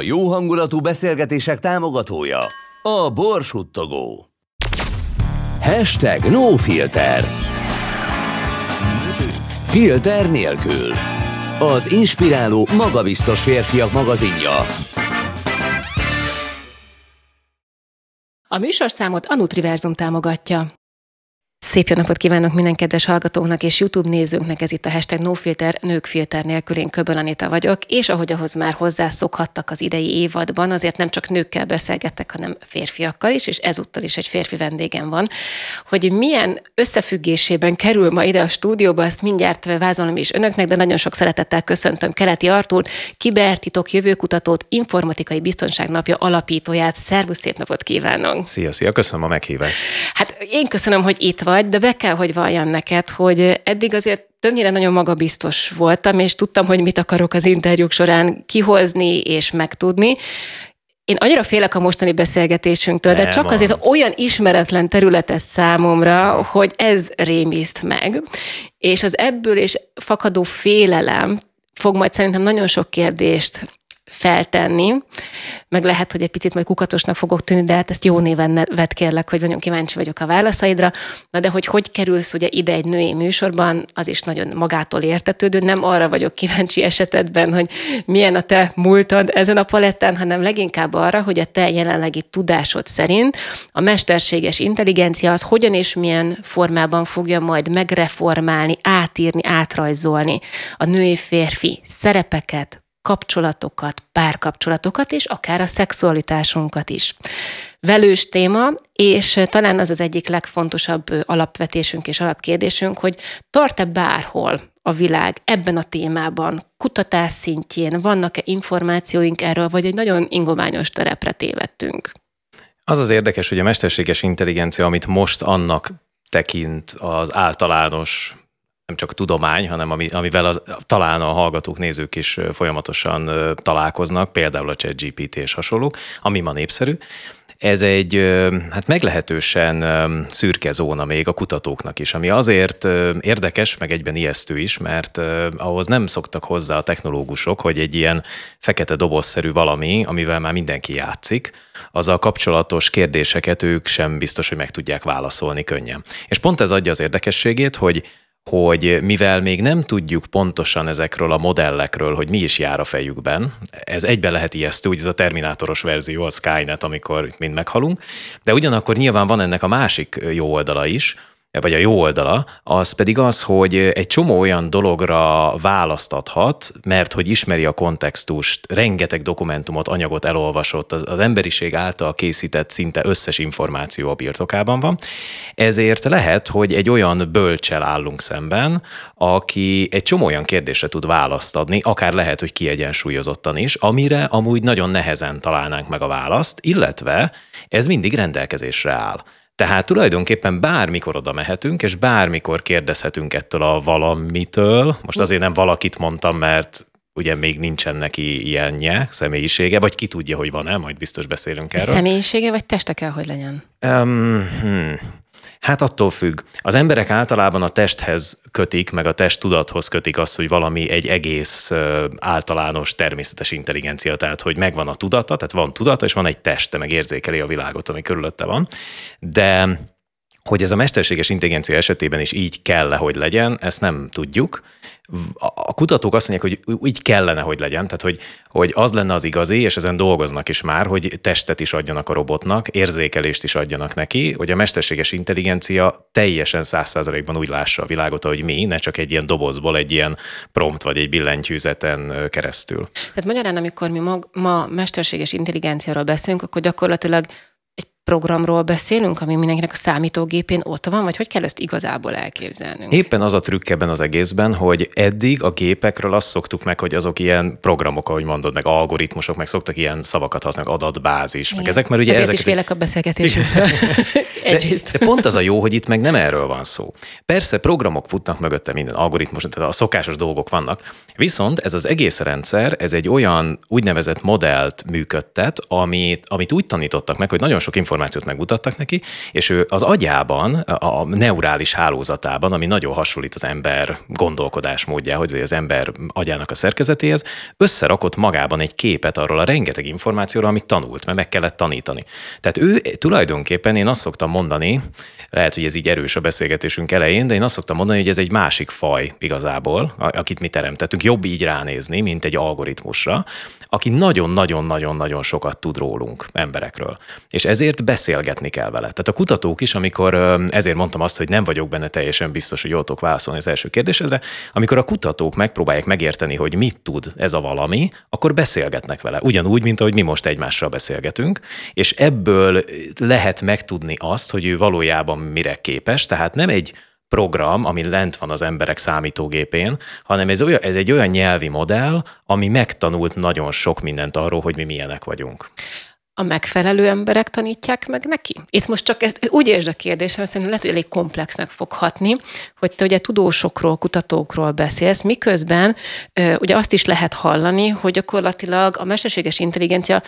A jó hangulatú beszélgetések támogatója a Borsuttogó. Hashtag NoFilter Filter nélkül Az inspiráló, magabiztos férfiak magazinja A műsorszámot a Nutriverzum támogatja. Szép jó napot kívánok minden kedves hallgatóknak és YouTube nézőknek, ez itt a hashtag nofilter, nőkfilter nélkül, én Köböl Anita vagyok, és ahogy ahhoz már hozzászokhattak az idei évadban, azért nem csak nőkkel beszélgettek, hanem férfiakkal is, és ezúttal is egy férfi vendégem van, hogy milyen összefüggésében kerül ma ide a stúdióba, ezt mindjárt vázolom is önöknek, de nagyon sok szeretettel köszöntöm Keleti Artúrt, kibertitok jövőkutatót, informatikai biztonság napja alapítóját. Szervusz, szép napot kívánok! Szia, szia, köszönöm a meghívást! Hát én köszönöm, hogy itt vagy, vagy, de be kell, hogy valljam neked, hogy eddig azért többnyire nagyon magabiztos voltam, és tudtam, hogy mit akarok az interjúk során kihozni és megtudni. Én annyira félek a mostani beszélgetésünktől, de csak azért olyan ismeretlen területet számomra, hogy ez rémiszt meg. És az ebből és fakadó félelem fog majd szerintem nagyon sok kérdést feltenni. Meg lehet, hogy egy picit majd kukatosnak fogok tűnni, de hát ezt jó néven vet kérlek, hogy nagyon kíváncsi vagyok a válaszaidra. Na de hogy hogy kerülsz ugye ide egy női műsorban, az is nagyon magától értetődő. Nem arra vagyok kíváncsi esetedben, hogy milyen a te múltad ezen a palettán, hanem leginkább arra, hogy a te jelenlegi tudásod szerint a mesterséges intelligencia az hogyan és milyen formában fogja majd megreformálni, átírni, átrajzolni a női-férfi szerepeket, kapcsolatokat, párkapcsolatokat és akár a szexualitásunkat is. Velős téma, és eh, talán az az egyik legfontosabb eh, alapvetésünk és alapkérdésünk, hogy tart-e bárhol a világ ebben a témában, kutatás szintjén, vannak-e információink erről, vagy egy nagyon ingományos terepre tévedtünk? Az az érdekes, hogy a mesterséges intelligencia, amit most annak tekint az általános nem csak a tudomány, hanem ami, amivel az, talán a hallgatók, nézők is folyamatosan találkoznak, például a GPT és hasonlók, ami ma népszerű. Ez egy hát meglehetősen szürke zóna még a kutatóknak is, ami azért érdekes, meg egyben ijesztő is, mert ahhoz nem szoktak hozzá a technológusok, hogy egy ilyen fekete dobozszerű valami, amivel már mindenki játszik, az a kapcsolatos kérdéseket ők sem biztos, hogy meg tudják válaszolni könnyen. És pont ez adja az érdekességét, hogy hogy mivel még nem tudjuk pontosan ezekről a modellekről, hogy mi is jár a fejükben, ez egybe lehet ijesztő, úgy ez a terminátoros verzió, a Skynet, amikor mind meghalunk, de ugyanakkor nyilván van ennek a másik jó oldala is, vagy a jó oldala, az pedig az, hogy egy csomó olyan dologra választathat, mert hogy ismeri a kontextust, rengeteg dokumentumot, anyagot elolvasott, az, az emberiség által készített szinte összes információ a birtokában van. Ezért lehet, hogy egy olyan bölcsel állunk szemben, aki egy csomó olyan kérdésre tud választ adni, akár lehet, hogy kiegyensúlyozottan is, amire amúgy nagyon nehezen találnánk meg a választ, illetve ez mindig rendelkezésre áll. Tehát tulajdonképpen bármikor oda mehetünk, és bármikor kérdezhetünk ettől a valamitől. Most mm. azért nem valakit mondtam, mert ugye még nincsen neki ilyenje, személyisége, vagy ki tudja, hogy van-e, majd biztos beszélünk erről. Személyisége vagy teste kell, hogy legyen? Um, hmm. Hát attól függ. Az emberek általában a testhez kötik, meg a test tudathoz kötik azt, hogy valami egy egész általános természetes intelligencia, tehát hogy megvan a tudata, tehát van tudata, és van egy teste, meg érzékeli a világot, ami körülötte van. De hogy ez a mesterséges intelligencia esetében is így kell hogy legyen, ezt nem tudjuk. A kutatók azt mondják, hogy így kellene, hogy legyen, tehát hogy, hogy az lenne az igazi, és ezen dolgoznak is már, hogy testet is adjanak a robotnak, érzékelést is adjanak neki, hogy a mesterséges intelligencia teljesen száz százalékban úgy lássa a világot, ahogy mi, ne csak egy ilyen dobozból, egy ilyen prompt vagy egy billentyűzeten keresztül. Tehát magyarán, amikor mi mag, ma mesterséges intelligenciáról beszélünk, akkor gyakorlatilag programról beszélünk, ami mindenkinek a számítógépén ott van, vagy hogy kell ezt igazából elképzelnünk? Éppen az a trükk ebben az egészben, hogy eddig a gépekről azt szoktuk meg, hogy azok ilyen programok, ahogy mondod, meg algoritmusok, meg szoktak ilyen szavakat használni, adatbázis, Igen. meg ezek, mert ugye Ezért ezeket... is félek a beszélgetésünktől. de, de pont az a jó, hogy itt meg nem erről van szó. Persze programok futnak mögötte minden algoritmus, tehát a szokásos dolgok vannak, viszont ez az egész rendszer, ez egy olyan úgynevezett modellt működtet, amit, amit úgy tanítottak meg, hogy nagyon sok információ információt megmutattak neki, és ő az agyában, a neurális hálózatában, ami nagyon hasonlít az ember gondolkodás módjához, vagy az ember agyának a szerkezetéhez, összerakott magában egy képet arról a rengeteg információról, amit tanult, mert meg kellett tanítani. Tehát ő tulajdonképpen, én azt szoktam mondani, lehet, hogy ez így erős a beszélgetésünk elején, de én azt szoktam mondani, hogy ez egy másik faj igazából, akit mi teremtettünk. Jobb így ránézni, mint egy algoritmusra, aki nagyon-nagyon-nagyon-nagyon sokat tud rólunk, emberekről. És ezért beszélgetni kell vele. Tehát a kutatók is, amikor ezért mondtam azt, hogy nem vagyok benne teljesen biztos, hogy jótok válaszolni az első kérdésedre, amikor a kutatók megpróbálják megérteni, hogy mit tud ez a valami, akkor beszélgetnek vele. Ugyanúgy, mint ahogy mi most egymással beszélgetünk, és ebből lehet megtudni azt, hogy ő valójában mire képes. Tehát nem egy program, ami lent van az emberek számítógépén, hanem ez, olyan, ez egy olyan nyelvi modell, ami megtanult nagyon sok mindent arról, hogy mi milyenek vagyunk a megfelelő emberek tanítják meg neki? Itt most csak ezt úgy érzed a kérdésem, szerintem lehet, hogy elég komplexnek fog hatni, hogy te ugye tudósokról, kutatókról beszélsz, miközben ugye azt is lehet hallani, hogy gyakorlatilag a mesterséges intelligencia,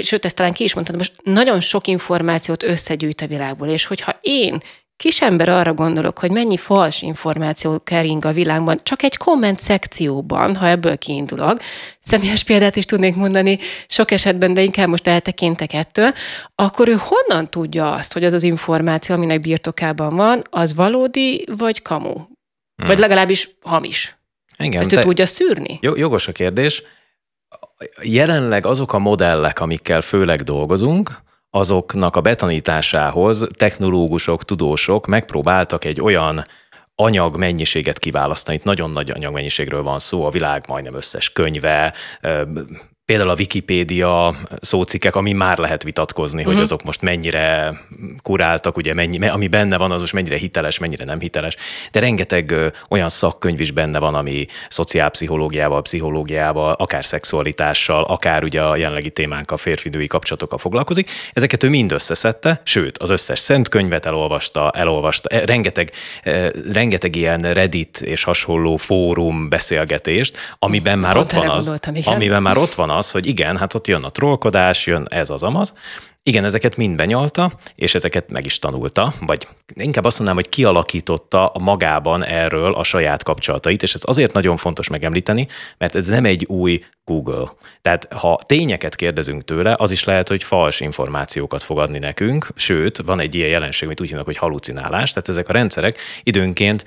sőt, ezt talán ki is mondtad, most nagyon sok információt összegyűjt a világból, és hogyha én kisember arra gondolok, hogy mennyi fals információ kering a világban, csak egy komment szekcióban, ha ebből kiindulok, személyes példát is tudnék mondani sok esetben, de inkább most eltekintek ettől, akkor ő honnan tudja azt, hogy az az információ, aminek birtokában van, az valódi vagy kamu? Hmm. Vagy legalábbis hamis? Engem, Ezt ő tudja szűrni? Jogos a kérdés. Jelenleg azok a modellek, amikkel főleg dolgozunk, azoknak a betanításához technológusok, tudósok megpróbáltak egy olyan anyagmennyiséget kiválasztani. Itt nagyon nagy anyagmennyiségről van szó, a világ majdnem összes könyve, például a Wikipédia szócikkek, ami már lehet vitatkozni, uh-huh. hogy mhm. azok most mennyire kuráltak, ugye mennyi, ami benne van, az most mennyire hiteles, mennyire nem hiteles. De rengeteg olyan szakkönyv is benne van, ami szociálpszichológiával, pszichológiával, akár szexualitással, akár ugye a jelenlegi témánk a férfi kapcsolatokkal foglalkozik. Ezeket ő mind összeszedte, sőt, az összes szent könyvet elolvasta, elolvasta, e, rengeteg, e, rengeteg ilyen Reddit és hasonló fórum beszélgetést, amiben már ott van az, amiben már ott van az, hogy igen, hát ott jön a trollkodás, jön ez az amaz, igen, ezeket mind benyalta, és ezeket meg is tanulta, vagy inkább azt mondanám, hogy kialakította magában erről a saját kapcsolatait, és ez azért nagyon fontos megemlíteni, mert ez nem egy új Google. Tehát ha tényeket kérdezünk tőle, az is lehet, hogy fals információkat fogadni nekünk, sőt, van egy ilyen jelenség, amit úgy hívnak, hogy halucinálás, tehát ezek a rendszerek időnként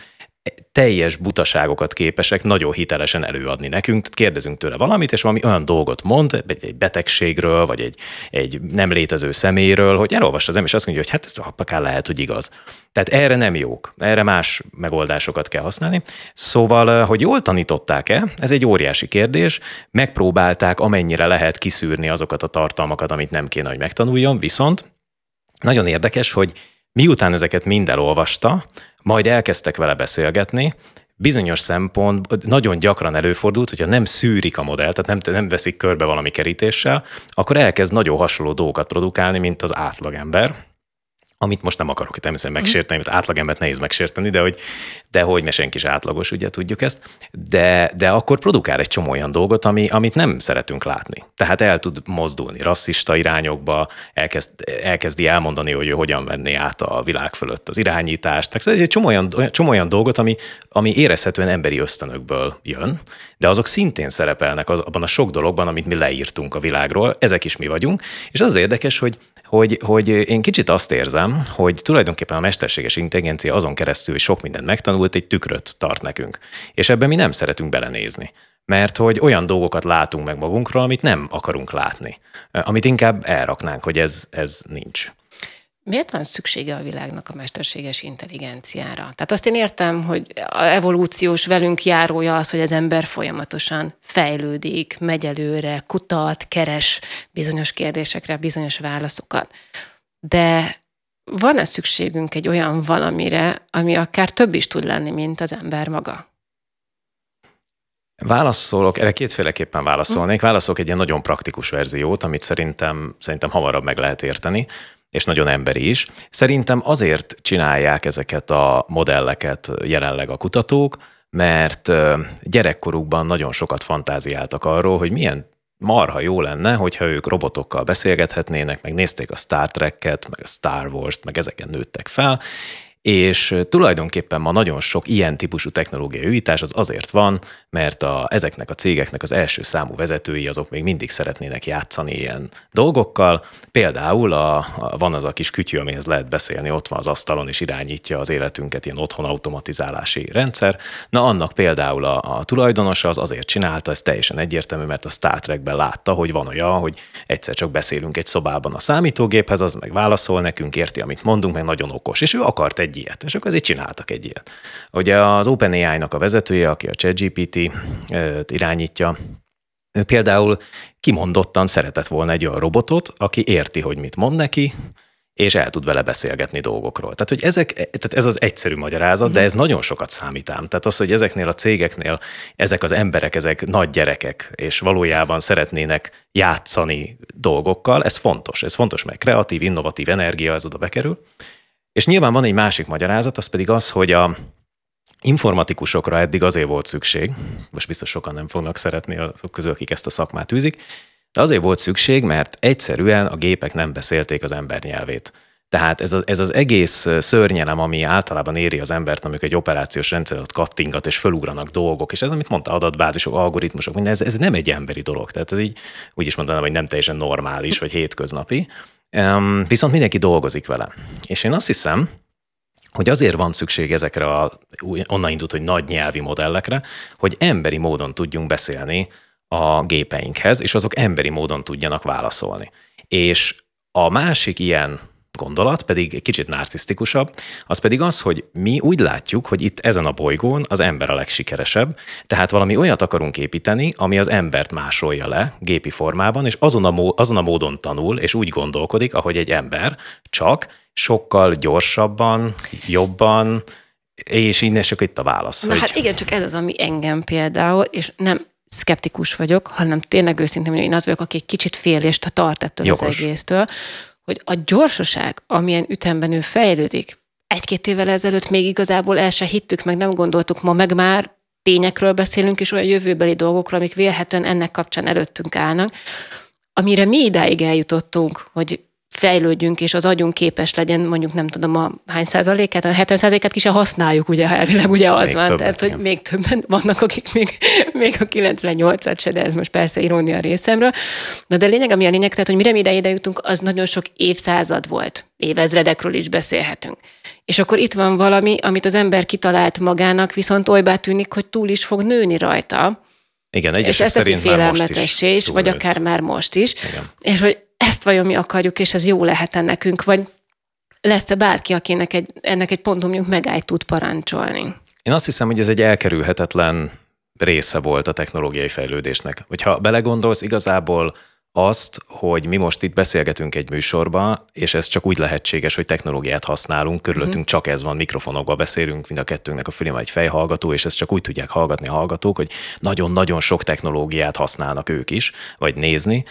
teljes butaságokat képesek nagyon hitelesen előadni nekünk. Tehát kérdezünk tőle valamit, és valami olyan dolgot mond, egy, egy betegségről, vagy egy, egy nem létező szeméről, hogy elolvassa az ember, és azt mondja, hogy hát ez kell lehet, hogy igaz. Tehát erre nem jók, erre más megoldásokat kell használni. Szóval, eh, hogy jól tanították-e, ez egy óriási kérdés. Megpróbálták amennyire lehet kiszűrni azokat a tartalmakat, amit nem kéne, hogy megtanuljon, viszont nagyon érdekes, hogy miután ezeket mind elolvasta, majd elkezdtek vele beszélgetni, bizonyos szempont nagyon gyakran előfordult, hogyha nem szűrik a modell, tehát nem, nem veszik körbe valami kerítéssel, akkor elkezd nagyon hasonló dolgokat produkálni, mint az átlagember, amit most nem akarok természetesen mhm. megsérteni, mert átlagembert nehéz megsérteni, de hogy, de hogy ne senki is átlagos, ugye tudjuk ezt, de, de akkor produkál egy csomó olyan dolgot, ami, amit nem szeretünk látni. Tehát el tud mozdulni rasszista irányokba, elkezd, elkezdi elmondani, hogy ő hogyan venné át a világ fölött az irányítást, meg szóval egy csomó olyan, csomó olyan dolgot, ami, ami érezhetően emberi ösztönökből jön, de azok szintén szerepelnek az, abban a sok dologban, amit mi leírtunk a világról, ezek is mi vagyunk, és az érdekes, hogy hogy, hogy én kicsit azt érzem, hogy tulajdonképpen a mesterséges intelligencia azon keresztül sok mindent megtanult, egy tükröt tart nekünk. És ebben mi nem szeretünk belenézni mert hogy olyan dolgokat látunk meg magunkról, amit nem akarunk látni, amit inkább elraknánk, hogy ez, ez nincs miért van szüksége a világnak a mesterséges intelligenciára? Tehát azt én értem, hogy a evolúciós velünk járója az, hogy az ember folyamatosan fejlődik, megy előre, kutat, keres bizonyos kérdésekre bizonyos válaszokat. De van-e szükségünk egy olyan valamire, ami akár több is tud lenni, mint az ember maga? Válaszolok, erre kétféleképpen válaszolnék. Hm. Válaszolok egy ilyen nagyon praktikus verziót, amit szerintem, szerintem hamarabb meg lehet érteni és nagyon emberi is. Szerintem azért csinálják ezeket a modelleket jelenleg a kutatók, mert gyerekkorukban nagyon sokat fantáziáltak arról, hogy milyen marha jó lenne, hogyha ők robotokkal beszélgethetnének, meg nézték a Star Trek-et, meg a Star Wars-t, meg ezeken nőttek fel, és tulajdonképpen ma nagyon sok ilyen típusú technológiai újítás az azért van, mert a, ezeknek a cégeknek az első számú vezetői azok még mindig szeretnének játszani ilyen dolgokkal. Például a, a, van az a kis kütyű, amihez lehet beszélni, ott van az asztalon és irányítja az életünket, ilyen otthon automatizálási rendszer. Na annak például a, a tulajdonosa az azért csinálta, ez teljesen egyértelmű, mert a Star Trekben látta, hogy van olyan, hogy egyszer csak beszélünk egy szobában a számítógéphez, az meg válaszol nekünk, érti, amit mondunk, meg nagyon okos. És ő akart egy egy ilyet. És akkor azért csináltak egy ilyet. Ugye az OpenAI-nak a vezetője, aki a ChatGPT irányítja, ő például kimondottan szeretett volna egy olyan robotot, aki érti, hogy mit mond neki, és el tud vele beszélgetni dolgokról. Tehát, hogy ezek, tehát ez az egyszerű magyarázat, de ez nagyon sokat számítám. Tehát az, hogy ezeknél a cégeknél ezek az emberek, ezek nagy gyerekek, és valójában szeretnének játszani dolgokkal, ez fontos. Ez fontos, mert kreatív, innovatív energia ez oda bekerül. És nyilván van egy másik magyarázat, az pedig az, hogy a informatikusokra eddig azért volt szükség, most biztos sokan nem fognak szeretni azok közül, akik ezt a szakmát űzik, de azért volt szükség, mert egyszerűen a gépek nem beszélték az ember nyelvét. Tehát ez az, ez az egész szörnyelem, ami általában éri az embert, amikor egy operációs rendszer ott kattingat, és fölugranak dolgok, és ez, amit mondta, adatbázisok, algoritmusok, minden, ez, ez nem egy emberi dolog. Tehát ez így, úgy is mondanám, hogy nem teljesen normális, vagy hétköznapi. Viszont mindenki dolgozik vele. És én azt hiszem, hogy azért van szükség ezekre a, onnan indult, hogy nagy nyelvi modellekre, hogy emberi módon tudjunk beszélni a gépeinkhez, és azok emberi módon tudjanak válaszolni. És a másik ilyen gondolat, pedig egy kicsit narcisztikusabb, az pedig az, hogy mi úgy látjuk, hogy itt ezen a bolygón az ember a legsikeresebb, tehát valami olyat akarunk építeni, ami az embert másolja le gépi formában, és azon a, mó- azon a módon tanul, és úgy gondolkodik, ahogy egy ember, csak sokkal gyorsabban, jobban, és innen csak itt a válasz. Na hogy... hát igen, csak ez az, ami engem például, és nem szkeptikus vagyok, hanem tényleg őszintén, hogy én az vagyok, aki egy kicsit félést tart ettől Jogos. az egésztől, hogy a gyorsaság, amilyen ütemben ő fejlődik, egy-két évvel ezelőtt még igazából el se hittük, meg nem gondoltuk, ma meg már tényekről beszélünk, és olyan jövőbeli dolgokról, amik vélhetően ennek kapcsán előttünk állnak, amire mi idáig eljutottunk, hogy fejlődjünk, és az agyunk képes legyen, mondjuk nem tudom a hány százalékát, a 70 százalékát ki se használjuk, ugye elvileg ugye az még van, többet, tehát hogy igen. még többen vannak, akik még, még a 98-at se, de ez most persze irónia a részemről. Na de lényeg, ami a lényeg, tehát hogy mire mi ide, ide jutunk, az nagyon sok évszázad volt, évezredekről is beszélhetünk. És akkor itt van valami, amit az ember kitalált magának, viszont olybá tűnik, hogy túl is fog nőni rajta, igen, egyesek és ez szerint már most is. vagy akár már most is. Igen. És hogy ezt vajon mi akarjuk, és ez jó lehet-e nekünk, vagy lesz-e bárki, akinek egy, ennek egy ponton mondjuk megállt tud parancsolni? Én azt hiszem, hogy ez egy elkerülhetetlen része volt a technológiai fejlődésnek. Hogyha belegondolsz, igazából azt, hogy mi most itt beszélgetünk egy műsorba, és ez csak úgy lehetséges, hogy technológiát használunk, körülöttünk mm. csak ez van, mikrofonokba beszélünk, mind a kettőnknek a fülem egy fejhallgató, és ezt csak úgy tudják hallgatni a hallgatók, hogy nagyon-nagyon sok technológiát használnak ők is, vagy nézni,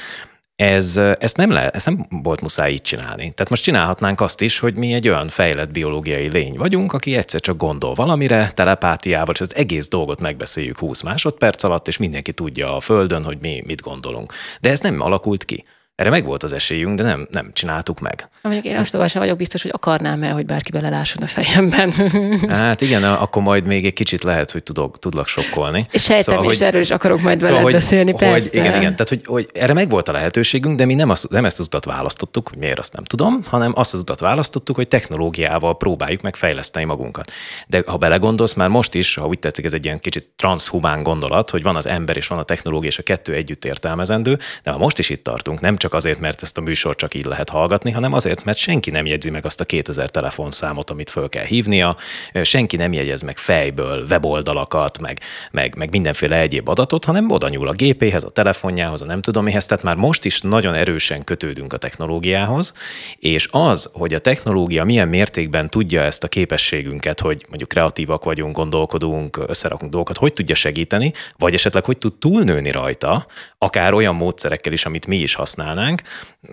ez, ezt, nem le, ezt nem volt muszáj így csinálni. Tehát most csinálhatnánk azt is, hogy mi egy olyan fejlett biológiai lény vagyunk, aki egyszer csak gondol valamire, telepátiával, és az egész dolgot megbeszéljük 20 másodperc alatt, és mindenki tudja a Földön, hogy mi mit gondolunk. De ez nem alakult ki. Erre meg volt az esélyünk, de nem, nem csináltuk meg. Mondjuk én azt olvasom vagyok biztos, hogy akarnám el, hogy bárki belelásson a fejemben. Hát igen, akkor majd még egy kicsit lehet, hogy tudok, tudlak sokkolni. Sejtem, szóval, és hogy, erről is akarok majd szóval, veled Hogy beszélni, hogy, persze. Hogy, igen, igen, tehát hogy, hogy erre meg volt a lehetőségünk, de mi nem, azt, nem ezt az utat választottuk, hogy miért azt nem tudom, hanem azt az utat választottuk, hogy technológiával próbáljuk meg fejleszteni magunkat. De ha belegondolsz, már most is, ha úgy tetszik, ez egy ilyen kicsit transhumán gondolat, hogy van az ember és van a technológia, és a kettő együtt értelmezendő, de ha most is itt tartunk, nem csak csak azért, mert ezt a műsor csak így lehet hallgatni, hanem azért, mert senki nem jegyzi meg azt a 2000 telefonszámot, amit föl kell hívnia, senki nem jegyez meg fejből weboldalakat, meg, meg, meg mindenféle egyéb adatot, hanem oda nyúl a gépéhez, a telefonjához, a nem tudom mihez, tehát már most is nagyon erősen kötődünk a technológiához, és az, hogy a technológia milyen mértékben tudja ezt a képességünket, hogy mondjuk kreatívak vagyunk, gondolkodunk, összerakunk dolgokat, hogy tudja segíteni, vagy esetleg hogy tud túlnőni rajta, akár olyan módszerekkel is, amit mi is használunk, csinálnánk,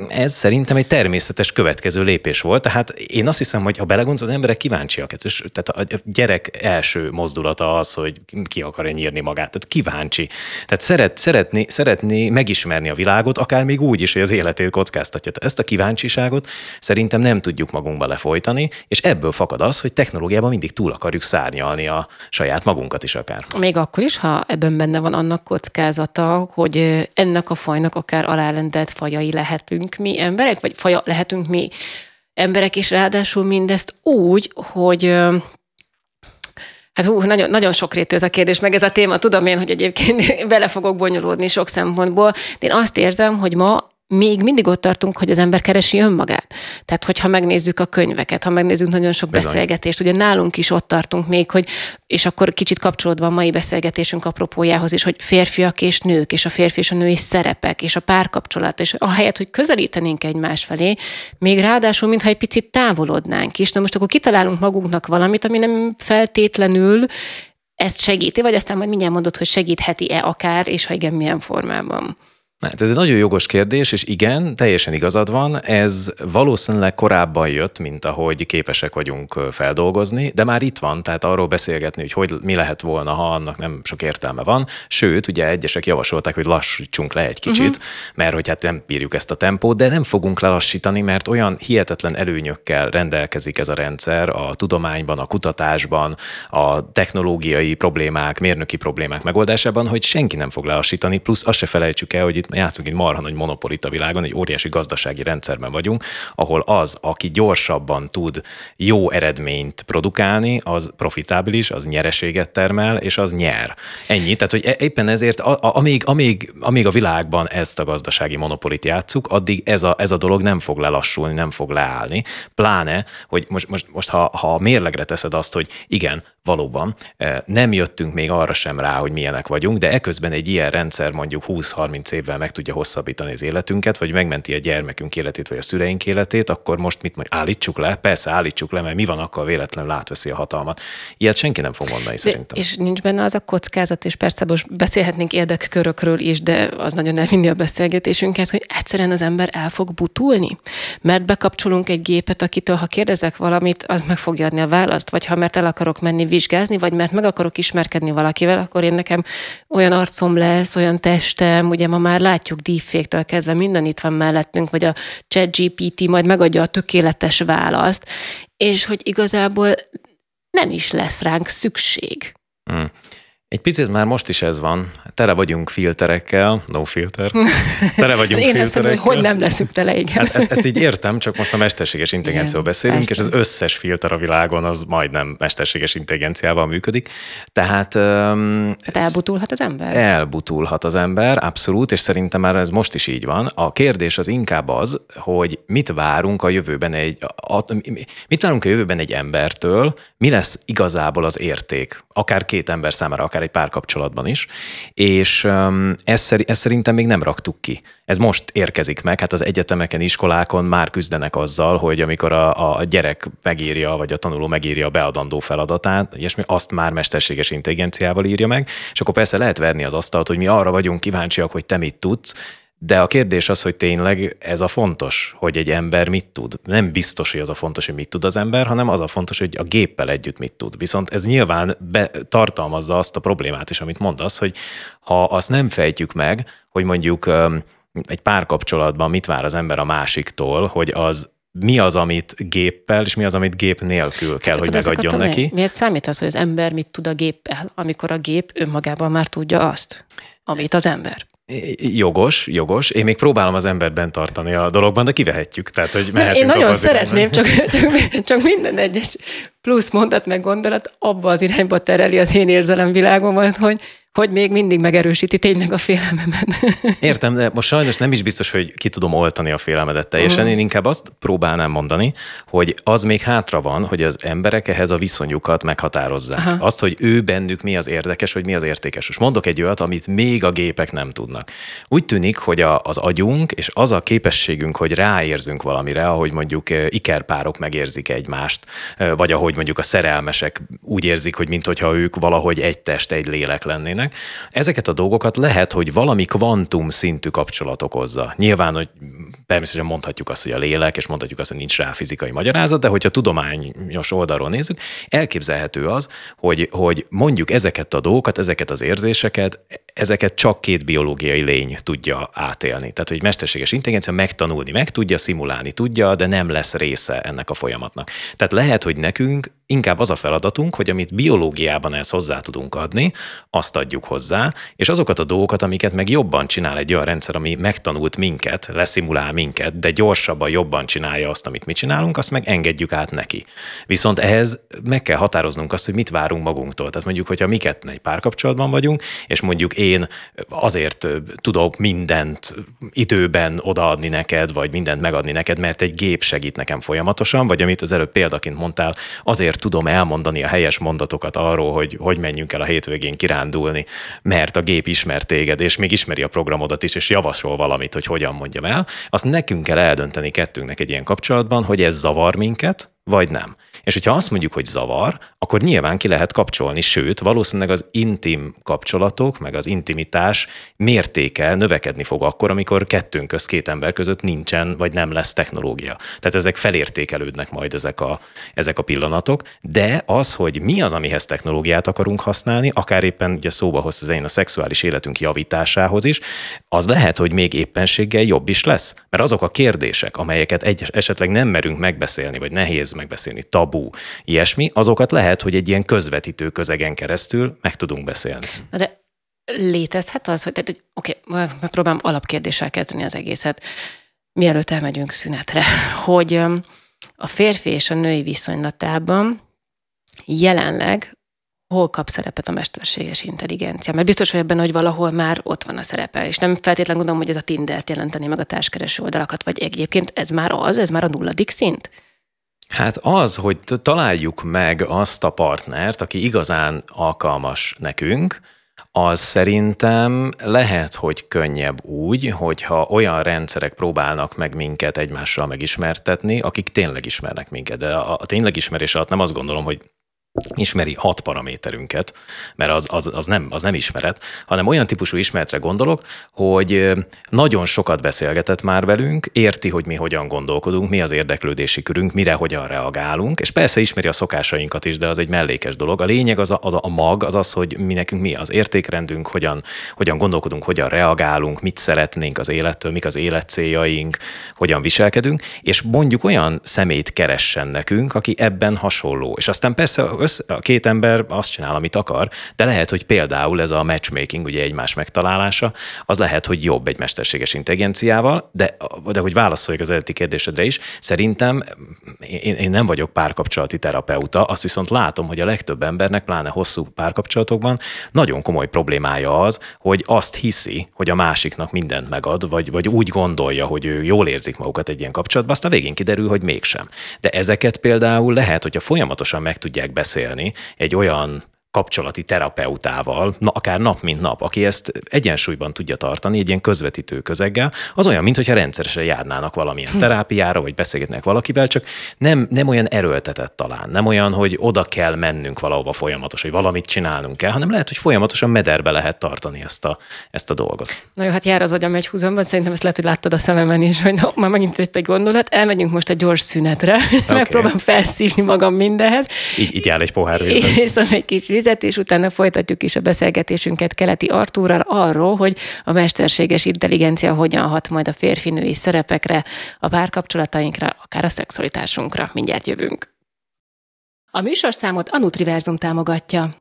ez szerintem egy természetes következő lépés volt. Tehát én azt hiszem, hogy ha belegondolsz, az emberek kíváncsiak. Hát, és, tehát a gyerek első mozdulata az, hogy ki akarja nyírni magát. Tehát kíváncsi. Tehát szeret, szeretné, szeretné megismerni a világot, akár még úgy is, hogy az életét kockáztatja. Tehát ezt a kíváncsiságot szerintem nem tudjuk magunkba lefolytani, és ebből fakad az, hogy technológiában mindig túl akarjuk szárnyalni a saját magunkat is akár. Még akkor is, ha ebben benne van annak kockázata, hogy ennek a fajnak akár alárendelt faj fajai lehetünk mi emberek, vagy faja lehetünk mi emberek, és ráadásul mindezt úgy, hogy Hát hú, nagyon, nagyon sok rétű ez a kérdés, meg ez a téma. Tudom én, hogy egyébként bele fogok bonyolódni sok szempontból. De én azt érzem, hogy ma még mindig ott tartunk, hogy az ember keresi önmagát. Tehát, hogyha megnézzük a könyveket, ha megnézzük nagyon sok Bizony. beszélgetést, ugye nálunk is ott tartunk még, hogy, és akkor kicsit kapcsolódva a mai beszélgetésünk apropójához is, hogy férfiak és nők, és a férfi és a női szerepek, és a párkapcsolat, és ahelyett, hogy közelítenénk egymás felé, még ráadásul, mintha egy picit távolodnánk is. Na most akkor kitalálunk magunknak valamit, ami nem feltétlenül ezt segíti, vagy aztán majd mindjárt mondod, hogy segítheti-e akár, és ha igen, milyen formában. Hát ez egy nagyon jogos kérdés, és igen, teljesen igazad van, ez valószínűleg korábban jött, mint ahogy képesek vagyunk feldolgozni, de már itt van, tehát arról beszélgetni, hogy, hogy mi lehet volna, ha annak nem sok értelme van. Sőt, ugye egyesek javasolták, hogy lassítsunk le egy kicsit, uh-huh. mert hogy hát nem bírjuk ezt a tempót, de nem fogunk lelassítani, mert olyan hihetetlen előnyökkel rendelkezik ez a rendszer a tudományban, a kutatásban, a technológiai problémák, mérnöki problémák megoldásában, hogy senki nem fog lelassítani, plusz azt se felejtsük el, hogy itt játszunk egy marha nagy monopolit a világon, egy óriási gazdasági rendszerben vagyunk, ahol az, aki gyorsabban tud jó eredményt produkálni, az profitábilis, az nyereséget termel, és az nyer. Ennyi. Tehát, hogy e- éppen ezért, amíg, amíg, amíg a világban ezt a gazdasági monopolit játszuk, addig ez a, ez a dolog nem fog lelassulni, nem fog leállni. Pláne, hogy most, most, most ha, ha mérlegre teszed azt, hogy igen, valóban e, nem jöttünk még arra sem rá, hogy milyenek vagyunk, de eközben egy ilyen rendszer mondjuk 20-30 évvel amivel meg tudja hosszabbítani az életünket, vagy megmenti a gyermekünk életét, vagy a szüleink életét, akkor most mit majd állítsuk le? Persze, állítsuk le, mert mi van, akkor véletlenül átveszi a hatalmat. Ilyet senki nem fog mondani de, szerintem. És nincs benne az a kockázat, és persze most beszélhetnénk érdekkörökről is, de az nagyon elvinni a beszélgetésünket, hogy egyszerűen az ember el fog butulni. Mert bekapcsolunk egy gépet, akitől, ha kérdezek valamit, az meg fogja adni a választ, vagy ha mert el akarok menni vizsgázni, vagy mert meg akarok ismerkedni valakivel, akkor én nekem olyan arcom lesz, olyan testem, ugye ma már látjuk díjféktől kezdve, minden itt van mellettünk, vagy a chat GPT majd megadja a tökéletes választ, és hogy igazából nem is lesz ránk szükség. Mm. Egy picit már most is ez van. Tele vagyunk filterekkel, no filter. Tele vagyunk Én filterekkel. Én hogy nem leszünk tele, igen. Hát ezt, ezt így értem, csak most a mesterséges intelligenciáról beszélünk, persze. és az összes filter a világon az majdnem mesterséges intelligenciával működik. Tehát... Um, hát elbutulhat az ember? Elbutulhat az ember, abszolút, és szerintem már ez most is így van. A kérdés az inkább az, hogy mit várunk a jövőben egy... A, a, mit várunk a jövőben egy embertől, mi lesz igazából az érték, akár két ember számára, akár egy párkapcsolatban is, és ezt, ezt szerintem még nem raktuk ki. Ez most érkezik meg, hát az egyetemeken, iskolákon már küzdenek azzal, hogy amikor a, a gyerek megírja, vagy a tanuló megírja a beadandó feladatát, és mi azt már mesterséges intelligenciával írja meg, és akkor persze lehet verni az asztalt, hogy mi arra vagyunk kíváncsiak, hogy te mit tudsz, de a kérdés az, hogy tényleg ez a fontos, hogy egy ember mit tud. Nem biztos, hogy az a fontos, hogy mit tud az ember, hanem az a fontos, hogy a géppel együtt mit tud. Viszont ez nyilván be, tartalmazza azt a problémát is, amit mondasz, hogy ha azt nem fejtjük meg, hogy mondjuk egy párkapcsolatban mit vár az ember a másiktól, hogy az mi az, amit géppel, és mi az, amit gép nélkül kell, Tehát hogy megadjon neki. Mi? Miért számít az, hogy az ember mit tud a géppel, amikor a gép önmagában már tudja azt, amit az ember? Jogos, jogos. Én még próbálom az emberben tartani a dologban, de kivehetjük. Tehát, hogy mehetünk Én nagyon szeretném, csak, csak, csak minden egyes plusz mondat meg gondolat abba az irányba tereli az én érzelemvilágomat, hogy hogy még mindig megerősíti tényleg a félelmemet. Értem, de most sajnos nem is biztos, hogy ki tudom oltani a félelmedet teljesen. Uh-huh. Én inkább azt próbálnám mondani, hogy az még hátra van, hogy az emberek ehhez a viszonyukat meghatározzák. Uh-huh. Azt, hogy ő bennük mi az érdekes, hogy mi az értékes. Most mondok egy olyat, amit még a gépek nem tudnak. Úgy tűnik, hogy a, az agyunk és az a képességünk, hogy ráérzünk valamire, ahogy mondjuk eh, ikerpárok megérzik egymást, eh, vagy ahogy mondjuk a szerelmesek úgy érzik, hogy mintha ők valahogy egy test, egy lélek lennének, lesznek. ezeket a dolgokat lehet, hogy valami kvantum szintű kapcsolat okozza. Nyilván, hogy természetesen mondhatjuk azt, hogy a lélek, és mondhatjuk azt, hogy nincs rá fizikai magyarázat, de hogyha tudományos oldalról nézzük, elképzelhető az, hogy, hogy mondjuk ezeket a dolgokat, ezeket az érzéseket ezeket csak két biológiai lény tudja átélni. Tehát, hogy mesterséges intelligencia megtanulni meg tudja, szimulálni tudja, de nem lesz része ennek a folyamatnak. Tehát lehet, hogy nekünk inkább az a feladatunk, hogy amit biológiában ezt hozzá tudunk adni, azt adjuk hozzá, és azokat a dolgokat, amiket meg jobban csinál egy olyan rendszer, ami megtanult minket, leszimulál minket, de gyorsabban, jobban csinálja azt, amit mi csinálunk, azt meg engedjük át neki. Viszont ehhez meg kell határoznunk azt, hogy mit várunk magunktól. Tehát mondjuk, hogyha mi ketten egy párkapcsolatban vagyunk, és mondjuk én azért tudok mindent időben odaadni neked, vagy mindent megadni neked, mert egy gép segít nekem folyamatosan, vagy amit az előbb példaként mondtál, azért tudom elmondani a helyes mondatokat arról, hogy hogy menjünk el a hétvégén kirándulni, mert a gép ismer téged, és még ismeri a programodat is, és javasol valamit, hogy hogyan mondjam el, azt nekünk kell eldönteni kettőnknek egy ilyen kapcsolatban, hogy ez zavar minket, vagy nem. És hogyha azt mondjuk, hogy zavar, akkor nyilván ki lehet kapcsolni, sőt, valószínűleg az intim kapcsolatok, meg az intimitás mértéke növekedni fog akkor, amikor kettőnk köz, két ember között nincsen, vagy nem lesz technológia. Tehát ezek felértékelődnek majd ezek a, ezek a pillanatok, de az, hogy mi az, amihez technológiát akarunk használni, akár éppen ugye szóba hozta az én a szexuális életünk javításához is, az lehet, hogy még éppenséggel jobb is lesz. Mert azok a kérdések, amelyeket egy, esetleg nem merünk megbeszélni, vagy nehéz megbeszélni, tabú, ilyesmi, azokat lehet lehet, hogy egy ilyen közvetítő közegen keresztül meg tudunk beszélni. De létezhet az, hogy, hogy oké, okay, megpróbálom alapkérdéssel kezdeni az egészet, mielőtt elmegyünk szünetre, hogy a férfi és a női viszonylatában jelenleg hol kap szerepet a mesterséges intelligencia? Mert biztos vagy benne, hogy valahol már ott van a szerepe, és nem feltétlenül gondolom, hogy ez a Tindert jelenteni, meg a társkereső oldalakat, vagy egyébként ez már az, ez már a nulladik szint? Hát az, hogy találjuk meg azt a partnert, aki igazán alkalmas nekünk, az szerintem lehet, hogy könnyebb úgy, hogyha olyan rendszerek próbálnak meg minket egymással megismertetni, akik tényleg ismernek minket. De a, tényleg ismerés alatt nem azt gondolom, hogy ismeri hat paraméterünket, mert az, az, az, nem, az nem ismeret, hanem olyan típusú ismeretre gondolok, hogy nagyon sokat beszélgetett már velünk, érti, hogy mi hogyan gondolkodunk, mi az érdeklődési körünk, mire hogyan reagálunk, és persze ismeri a szokásainkat is, de az egy mellékes dolog. A lényeg az a, az a mag, az az, hogy mi nekünk mi az értékrendünk, hogyan, hogyan gondolkodunk, hogyan reagálunk, mit szeretnénk az élettől, mik az élet céljaink, hogyan viselkedünk, és mondjuk olyan szemét keressen nekünk, aki ebben hasonló. És aztán persze össze, a két ember azt csinál, amit akar, de lehet, hogy például ez a matchmaking, ugye egymás megtalálása, az lehet, hogy jobb egy mesterséges intelligenciával, de, de hogy válaszoljak az eredeti kérdésedre is, szerintem eh, én, én nem vagyok párkapcsolati terapeuta, azt viszont látom, hogy a legtöbb embernek, pláne hosszú párkapcsolatokban nagyon komoly problémája az, hogy azt hiszi, hogy a másiknak mindent megad, vagy, vagy úgy gondolja, hogy ő jól érzik magukat egy ilyen kapcsolatban, aztán végén kiderül, hogy mégsem. De ezeket például lehet, hogyha folyamatosan meg tudják beszélni, beszélni egy olyan kapcsolati terapeutával, na, akár nap mint nap, aki ezt egyensúlyban tudja tartani, egy ilyen közvetítő közeggel, az olyan, mintha rendszeresen járnának valamilyen hm. terápiára, vagy beszélgetnek valakivel, csak nem, nem olyan erőltetett talán, nem olyan, hogy oda kell mennünk valahova folyamatos, hogy valamit csinálnunk kell, hanem lehet, hogy folyamatosan mederbe lehet tartani ezt a, ezt a dolgot. Na jó, hát jár az agyam egy húzomban, szerintem ezt lehet, hogy láttad a szememben is, hogy na, már megint itt egy gondolat, elmegyünk most egy gyors szünetre, okay. megpróbálom felszívni magam mindenhez. Így, így áll egy pohár vízben. Iszom egy kis víz, vizet, és utána folytatjuk is a beszélgetésünket Keleti Artúrral arról, hogy a mesterséges intelligencia hogyan hat majd a férfinői szerepekre, a párkapcsolatainkra, akár a szexualitásunkra. Mindjárt jövünk. A műsorszámot a Nutriverzum támogatja.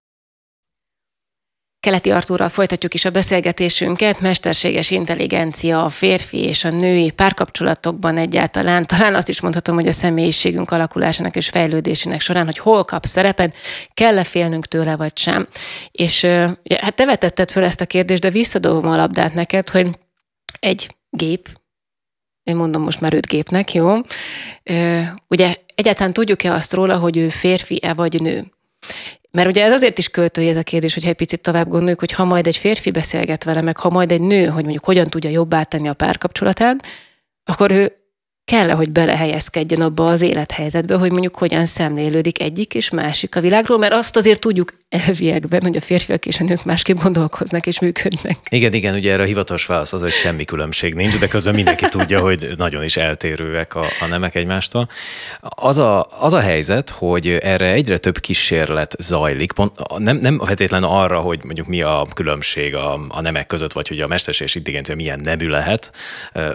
Keleti Artúrral folytatjuk is a beszélgetésünket. Mesterséges intelligencia a férfi és a női párkapcsolatokban egyáltalán. Talán azt is mondhatom, hogy a személyiségünk alakulásának és fejlődésének során, hogy hol kap szerepet, kell-e félnünk tőle vagy sem. És ja, hát te vetetted fel ezt a kérdést, de visszadobom a labdát neked, hogy egy gép, én mondom most már őt gépnek, jó? Ugye egyáltalán tudjuk-e azt róla, hogy ő férfi-e vagy nő? Mert ugye ez azért is költői ez a kérdés, hogy egy picit tovább gondoljuk, hogy ha majd egy férfi beszélget vele, meg ha majd egy nő, hogy mondjuk hogyan tudja jobbá tenni a párkapcsolatát, akkor ő kell -e, hogy belehelyezkedjen abba az élethelyzetbe, hogy mondjuk hogyan szemlélődik egyik és másik a világról, mert azt azért tudjuk elviekben, hogy a férfiak és a nők másképp gondolkoznak és működnek. Igen, igen, ugye erre a hivatalos válasz az, hogy semmi különbség nincs, de közben mindenki tudja, hogy nagyon is eltérőek a, a nemek egymástól. Az a, az a helyzet, hogy erre egyre több kísérlet zajlik, pont nem, nem feltétlenül arra, hogy mondjuk mi a különbség a, a nemek között, vagy hogy a és intelligencia milyen nemű lehet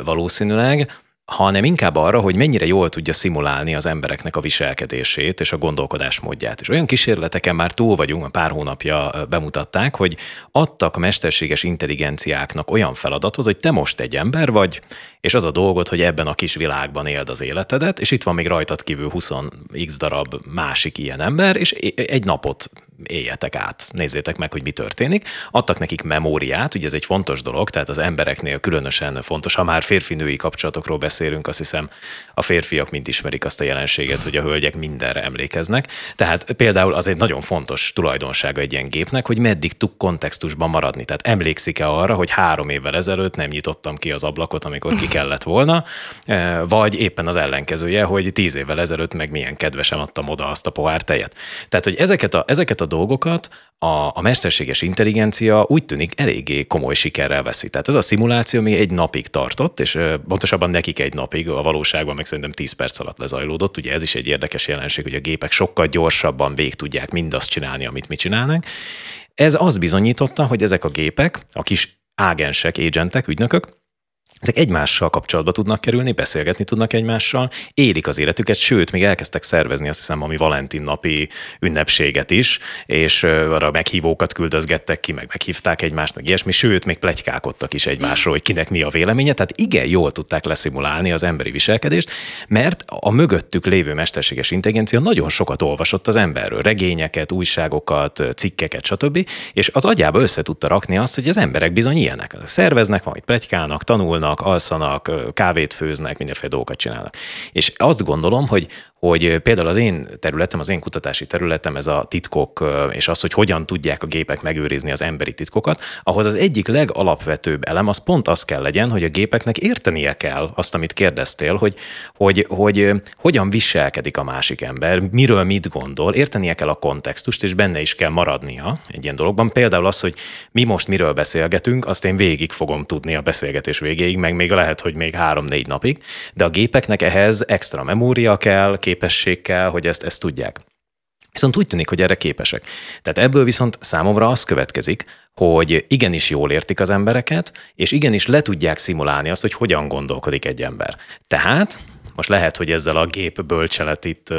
valószínűleg, hanem inkább arra, hogy mennyire jól tudja szimulálni az embereknek a viselkedését és a gondolkodásmódját. És olyan kísérleteken már túl vagyunk, pár hónapja bemutatták, hogy adtak mesterséges intelligenciáknak olyan feladatot, hogy te most egy ember vagy, és az a dolgot, hogy ebben a kis világban éld az életedet, és itt van még rajtad kívül 20x darab másik ilyen ember, és egy napot éljetek át, nézzétek meg, hogy mi történik. Adtak nekik memóriát, ugye ez egy fontos dolog, tehát az embereknél különösen fontos, ha már férfi-női kapcsolatokról beszélünk, azt hiszem a férfiak mind ismerik azt a jelenséget, hogy a hölgyek mindenre emlékeznek. Tehát például az egy nagyon fontos tulajdonsága egy ilyen gépnek, hogy meddig tud kontextusban maradni. Tehát emlékszik-e arra, hogy három évvel ezelőtt nem nyitottam ki az ablakot, amikor ki kellett volna, e, vagy éppen az ellenkezője, hogy tíz évvel ezelőtt meg milyen kedvesen adtam oda azt a pohár tejet. Tehát, hogy ezeket a, ezeket a dolgokat a, a mesterséges intelligencia úgy tűnik eléggé komoly sikerrel veszi. Tehát ez a szimuláció még egy napig tartott, és e, pontosabban nekik egy napig, a valóságban meg szerintem 10 perc alatt lezajlódott. Ugye ez is egy érdekes jelenség, hogy a gépek sokkal gyorsabban vég tudják mindazt csinálni, amit mi csinálnánk. Ez azt bizonyította, hogy ezek a gépek, a kis ágensek, agentek, ügynökök, ezek egymással kapcsolatba tudnak kerülni, beszélgetni tudnak egymással, élik az életüket, sőt, még elkezdtek szervezni azt hiszem, ami Valentin napi ünnepséget is, és arra meghívókat küldözgettek ki, meg meghívták egymást, meg ilyesmi, sőt, még plegykákodtak is egymásról, hogy kinek mi a véleménye, tehát igen jól tudták leszimulálni az emberi viselkedést, mert a mögöttük lévő mesterséges intelligencia nagyon sokat olvasott az emberről, regényeket, újságokat, cikkeket, stb., és az agyába össze tudta rakni azt, hogy az emberek bizony ilyenek, szerveznek, majd plegykálnak, tanulnak, isznak, alszanak, kávét főznek, mindenféle dolgokat csinálnak. És azt gondolom, hogy, hogy például az én területem, az én kutatási területem, ez a titkok, és az, hogy hogyan tudják a gépek megőrizni az emberi titkokat, ahhoz az egyik legalapvetőbb elem az pont az kell legyen, hogy a gépeknek értenie kell azt, amit kérdeztél, hogy, hogy, hogy hogyan viselkedik a másik ember, miről mit gondol, értenie kell a kontextust, és benne is kell maradnia egy ilyen dologban. Például az, hogy mi most miről beszélgetünk, azt én végig fogom tudni a beszélgetés végéig, meg még lehet, hogy még három-négy napig, de a gépeknek ehhez extra memória kell, képesség kell, hogy ezt, ezt tudják. Viszont úgy tűnik, hogy erre képesek. Tehát ebből viszont számomra az következik, hogy igenis jól értik az embereket, és igenis le tudják szimulálni azt, hogy hogyan gondolkodik egy ember. Tehát most lehet, hogy ezzel a gép bölcselet itt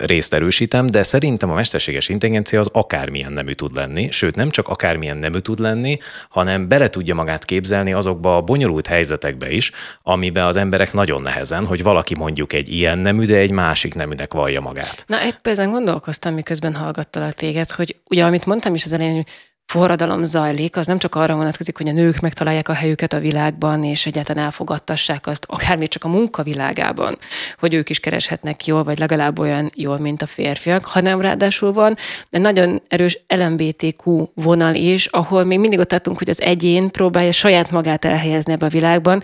részt erősítem, de szerintem a mesterséges intelligencia az akármilyen nemű tud lenni, sőt nem csak akármilyen nemű tud lenni, hanem bele tudja magát képzelni azokba a bonyolult helyzetekbe is, amiben az emberek nagyon nehezen, hogy valaki mondjuk egy ilyen nemű, de egy másik neműnek vallja magát. Na épp ezen gondolkoztam, miközben hallgattalak téged, hogy ugye amit mondtam is az elején, hogy forradalom zajlik, az nem csak arra vonatkozik, hogy a nők megtalálják a helyüket a világban, és egyáltalán elfogadtassák azt, akár még csak a munkavilágában, hogy ők is kereshetnek jól, vagy legalább olyan jól, mint a férfiak, hanem ráadásul van de nagyon erős LMBTQ vonal is, ahol még mindig ott tartunk, hogy az egyén próbálja saját magát elhelyezni ebbe a világban,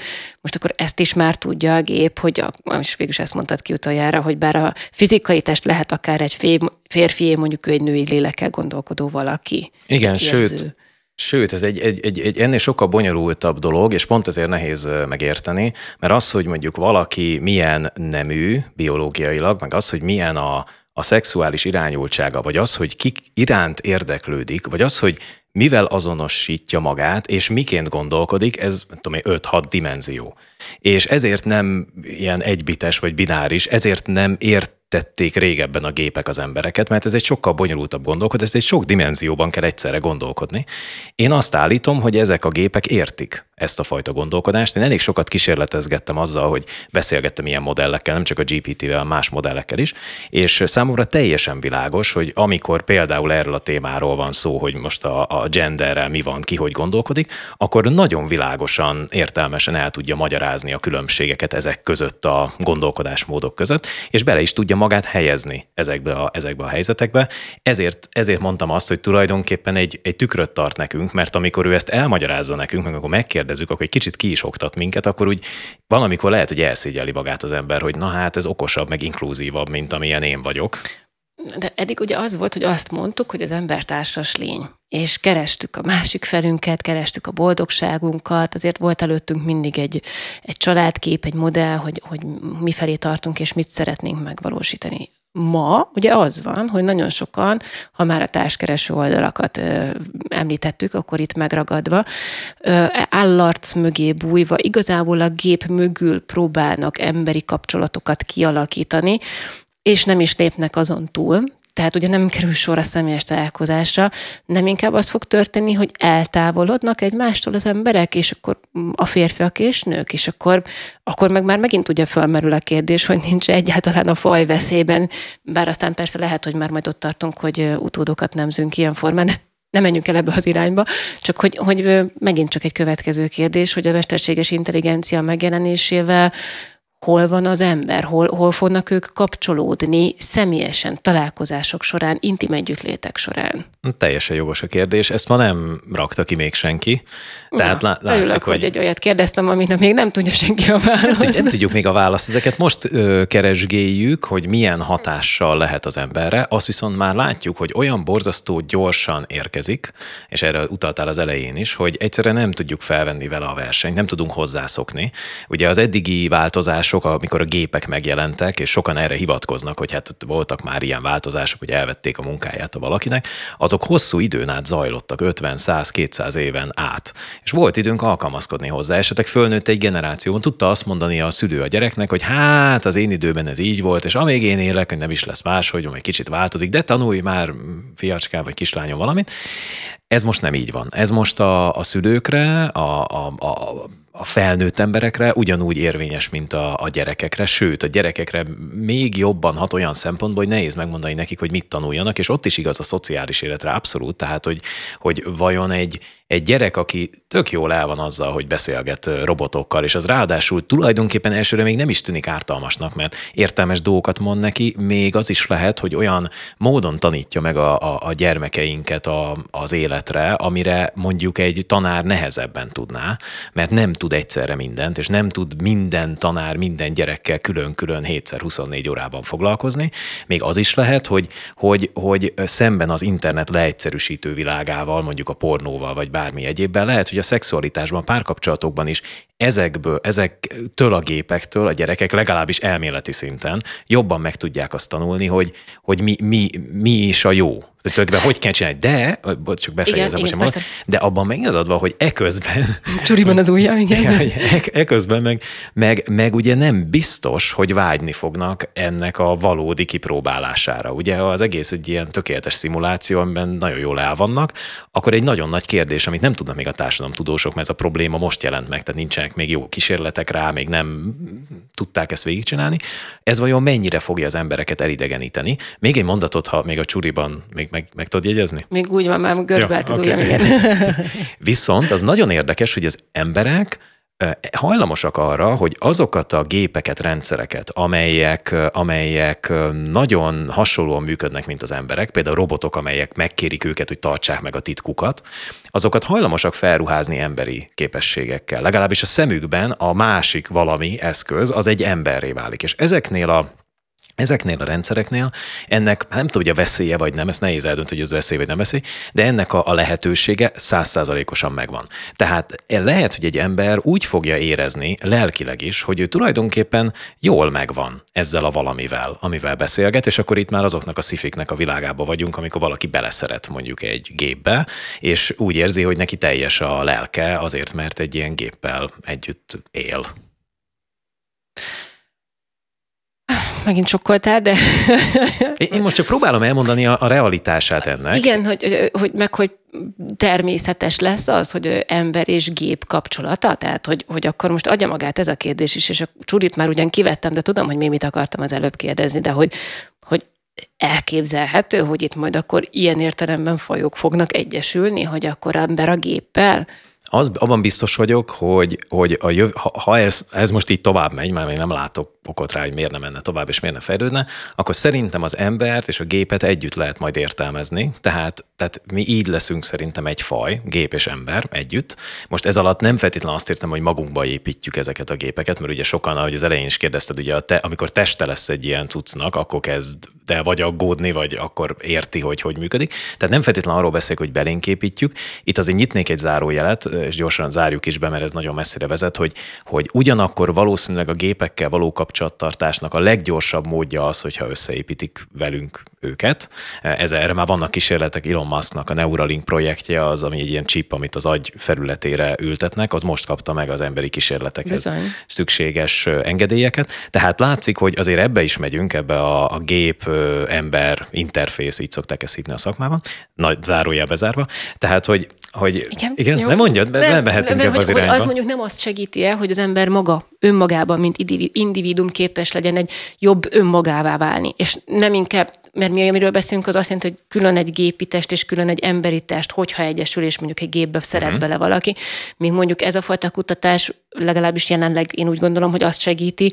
most akkor ezt is már tudja a gép, hogy, a, és végül is ezt mondtad ki utoljára, hogy bár a fizikai test lehet akár egy férfi, mondjuk ő egy női lélekkel gondolkodó valaki. Igen, sőt, Sőt, ez egy, egy, egy, egy ennél sokkal bonyolultabb dolog, és pont ezért nehéz megérteni, mert az, hogy mondjuk valaki milyen nemű biológiailag, meg az, hogy milyen a, a szexuális irányultsága, vagy az, hogy kik iránt érdeklődik, vagy az, hogy mivel azonosítja magát, és miként gondolkodik, ez 5-6 dimenzió. És ezért nem ilyen egybites vagy bináris, ezért nem értették régebben a gépek az embereket, mert ez egy sokkal bonyolultabb gondolkodás, ez egy sok dimenzióban kell egyszerre gondolkodni. Én azt állítom, hogy ezek a gépek értik ezt a fajta gondolkodást. Én elég sokat kísérletezgettem azzal, hogy beszélgettem ilyen modellekkel, nem csak a GPT-vel, más modellekkel is, és számomra teljesen világos, hogy amikor például erről a témáról van szó, hogy most a, a genderrel mi van, ki hogy gondolkodik, akkor nagyon világosan, értelmesen el tudja magyarázni a különbségeket ezek között a gondolkodásmódok között, és bele is tudja magát helyezni ezekbe a, ezekbe a helyzetekbe. Ezért, ezért mondtam azt, hogy tulajdonképpen egy, egy tükröt tart nekünk, mert amikor ő ezt elmagyarázza nekünk, meg akkor megkérdezzük, akkor egy kicsit ki is oktat minket, akkor úgy van, amikor lehet, hogy elszégyeli magát az ember, hogy na hát ez okosabb, meg inkluzívabb, mint amilyen én vagyok. De eddig ugye az volt, hogy azt mondtuk, hogy az ember társas lény, és kerestük a másik felünket, kerestük a boldogságunkat, azért volt előttünk mindig egy, egy családkép, egy modell, hogy, hogy mifelé tartunk, és mit szeretnénk megvalósítani ma ugye az van, hogy nagyon sokan, ha már a társkereső oldalakat ö, említettük, akkor itt megragadva, ö, állarc mögé bújva, igazából a gép mögül próbálnak emberi kapcsolatokat kialakítani, és nem is lépnek azon túl, tehát ugye nem kerül sor a személyes találkozásra, nem inkább az fog történni, hogy eltávolodnak egymástól az emberek, és akkor a férfiak és nők, és akkor, akkor meg már megint ugye fölmerül a kérdés, hogy nincs egyáltalán a faj veszélyben, bár aztán persze lehet, hogy már majd ott tartunk, hogy utódokat nemzünk ilyen formán, nem menjünk el ebbe az irányba, csak hogy, hogy megint csak egy következő kérdés, hogy a mesterséges intelligencia megjelenésével hol van az ember, hol, hol fognak ők kapcsolódni személyesen, találkozások során, intim együttlétek során. Teljesen jogos a kérdés, ezt ma nem rakta ki még senki. Tehát ja, lá- látszik, örülök, hogy... hogy egy olyat kérdeztem, amit még nem tudja senki a választ. Nem, nem tudjuk még a választ, ezeket most ö, keresgéljük, hogy milyen hatással lehet az emberre, azt viszont már látjuk, hogy olyan borzasztó gyorsan érkezik, és erre utaltál az elején is, hogy egyszerre nem tudjuk felvenni vele a versenyt, nem tudunk hozzászokni. Ugye az eddigi változások, amikor a gépek megjelentek, és sokan erre hivatkoznak, hogy hát voltak már ilyen változások, hogy elvették a munkáját a valakinek, azok azok hosszú időn át zajlottak, 50, 100, 200 éven át. És volt időnk alkalmazkodni hozzá, esetleg fölnőtt egy generáció, tudta azt mondani a szülő a gyereknek, hogy hát az én időben ez így volt, és amíg én élek, nem is lesz más, hogy egy kicsit változik, de tanulj már fiacskán vagy kislányom valamit. Ez most nem így van. Ez most a, a szülőkre, a, a, a a felnőtt emberekre ugyanúgy érvényes, mint a, a gyerekekre, sőt, a gyerekekre még jobban hat olyan szempontból, hogy nehéz megmondani nekik, hogy mit tanuljanak, és ott is igaz a szociális életre abszolút, tehát, hogy, hogy vajon egy, egy gyerek, aki tök jól el van azzal, hogy beszélget robotokkal, és az ráadásul tulajdonképpen elsőre még nem is tűnik ártalmasnak, mert értelmes dolgokat mond neki, még az is lehet, hogy olyan módon tanítja meg a, a, a gyermekeinket a, az életre, amire mondjuk egy tanár nehezebben tudná, mert nem tud egyszerre mindent, és nem tud minden tanár minden gyerekkel külön-külön 7x24 órában foglalkozni. Még az is lehet, hogy, hogy, hogy szemben az internet leegyszerűsítő világával, mondjuk a pornóval, vagy bármi egyébben, lehet, hogy a szexualitásban, párkapcsolatokban is ezekből, ezektől a gépektől a gyerekek legalábbis elméleti szinten jobban meg tudják azt tanulni, hogy, hogy mi, mi, mi is a jó. Tehát hogy kell csinálni, de, csak befejezem, igen, igen, de abban meg az adva, hogy eközben... Csuriban az ujja, igen. igen eközben meg, meg, meg, ugye nem biztos, hogy vágyni fognak ennek a valódi kipróbálására. Ugye az egész egy ilyen tökéletes szimuláció, amiben nagyon jól el vannak, akkor egy nagyon nagy kérdés, amit nem tudnak még a tudósok, mert ez a probléma most jelent meg, tehát nincsen nincsenek még jó kísérletek rá, még nem tudták ezt végigcsinálni. Ez vajon mennyire fogja az embereket elidegeníteni? Még egy mondatot, ha még a csúriban még meg, meg tudod jegyezni? Még úgy van, már görcsbált ja, az okay. ujjam, Viszont az nagyon érdekes, hogy az emberek hajlamosak arra, hogy azokat a gépeket, rendszereket, amelyek, amelyek nagyon hasonlóan működnek, mint az emberek, például robotok, amelyek megkérik őket, hogy tartsák meg a titkukat, azokat hajlamosak felruházni emberi képességekkel. Legalábbis a szemükben a másik valami eszköz az egy emberré válik. És ezeknél a Ezeknél a rendszereknél ennek, hát nem tudom, hogy a veszélye vagy nem, ezt nehéz eldönt, hogy ez veszély vagy nem veszély, de ennek a, a lehetősége százszázalékosan megvan. Tehát e lehet, hogy egy ember úgy fogja érezni lelkileg is, hogy ő tulajdonképpen jól megvan ezzel a valamivel, amivel beszélget, és akkor itt már azoknak a szifiknek a világába vagyunk, amikor valaki beleszeret mondjuk egy gépbe, és úgy érzi, hogy neki teljes a lelke azért, mert egy ilyen géppel együtt él megint sokkoltál, de... én, én most csak próbálom elmondani a, a realitását ennek. Igen, hogy, hogy meg hogy természetes lesz az, hogy ember és gép kapcsolata? Tehát, hogy, hogy akkor most adja magát ez a kérdés is, és a csurit már ugyan kivettem, de tudom, hogy mi mit akartam az előbb kérdezni, de hogy, hogy elképzelhető, hogy itt majd akkor ilyen értelemben fajok fognak egyesülni, hogy akkor ember a géppel? az, abban biztos vagyok, hogy, hogy a jöv, ha, ha ez, ez most így tovább megy, már még nem látok okot rá, hogy miért nem menne tovább és miért ne fejlődne, akkor szerintem az embert és a gépet együtt lehet majd értelmezni. Tehát, tehát mi így leszünk szerintem egy faj, gép és ember együtt. Most ez alatt nem feltétlenül azt értem, hogy magunkba építjük ezeket a gépeket, mert ugye sokan, ahogy az elején is kérdezted, ugye a te, amikor teste lesz egy ilyen cuccnak, akkor kezd de vagy aggódni, vagy akkor érti, hogy hogy működik. Tehát nem feltétlenül arról beszélek, hogy belénk építjük. Itt azért nyitnék egy zárójelet, és gyorsan zárjuk is be, mert ez nagyon messzire vezet, hogy, hogy ugyanakkor valószínűleg a gépekkel való kapcsolattartásnak a leggyorsabb módja az, hogyha összeépítik velünk őket. Ez erre már vannak kísérletek, Elon Musknak a Neuralink projektje az, ami egy ilyen chip, amit az agy felületére ültetnek, az most kapta meg az emberi kísérletekhez Bizony. szükséges engedélyeket. Tehát látszik, hogy azért ebbe is megyünk, ebbe a, a gép-ember interfész, így szokták ezt hívni a szakmában, nagy zárójelbe zárva. Tehát, hogy, hogy igen, igen jó. nem mondja, nem, nem mehetünk ebbe az irányba. Az mondjuk nem azt segíti el, hogy az ember maga, önmagában, mint individum képes legyen egy jobb önmagává válni. És nem inkább, mert mi, amiről beszélünk, az azt jelenti, hogy külön egy gépi test és külön egy emberi test, hogyha egyesül, és mondjuk egy gépbe szeret uh-huh. bele valaki. Még mondjuk ez a fajta kutatás legalábbis jelenleg én úgy gondolom, hogy azt segíti,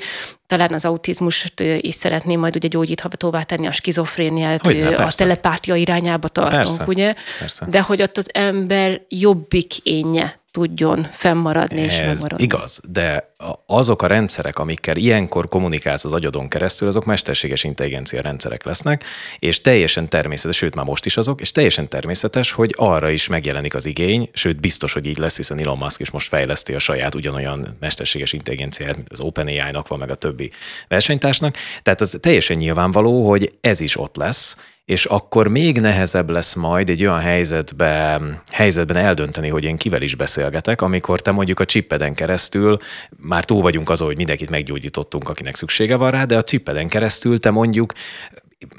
talán az autizmust is szeretném majd ugye gyógyíthatóvá tenni, a skizofréniát, Hogyne, a telepátia irányába tartunk, persze, ugye? Persze. De hogy ott az ember jobbik énje tudjon fennmaradni Ez és megmaradni. igaz, de azok a rendszerek, amikkel ilyenkor kommunikálsz az agyadon keresztül, azok mesterséges intelligencia rendszerek lesznek, és teljesen természetes, sőt már most is azok, és teljesen természetes, hogy arra is megjelenik az igény, sőt biztos, hogy így lesz, hiszen Elon Musk is most fejleszti a saját ugyanolyan mesterséges intelligenciát, az OpenAI-nak van, meg a többi versenytársnak. Tehát az teljesen nyilvánvaló, hogy ez is ott lesz, és akkor még nehezebb lesz majd egy olyan helyzetben, helyzetben eldönteni, hogy én kivel is beszélgetek, amikor te mondjuk a csippeden keresztül, már túl vagyunk azon, hogy mindenkit meggyógyítottunk, akinek szüksége van rá, de a csippeden keresztül te mondjuk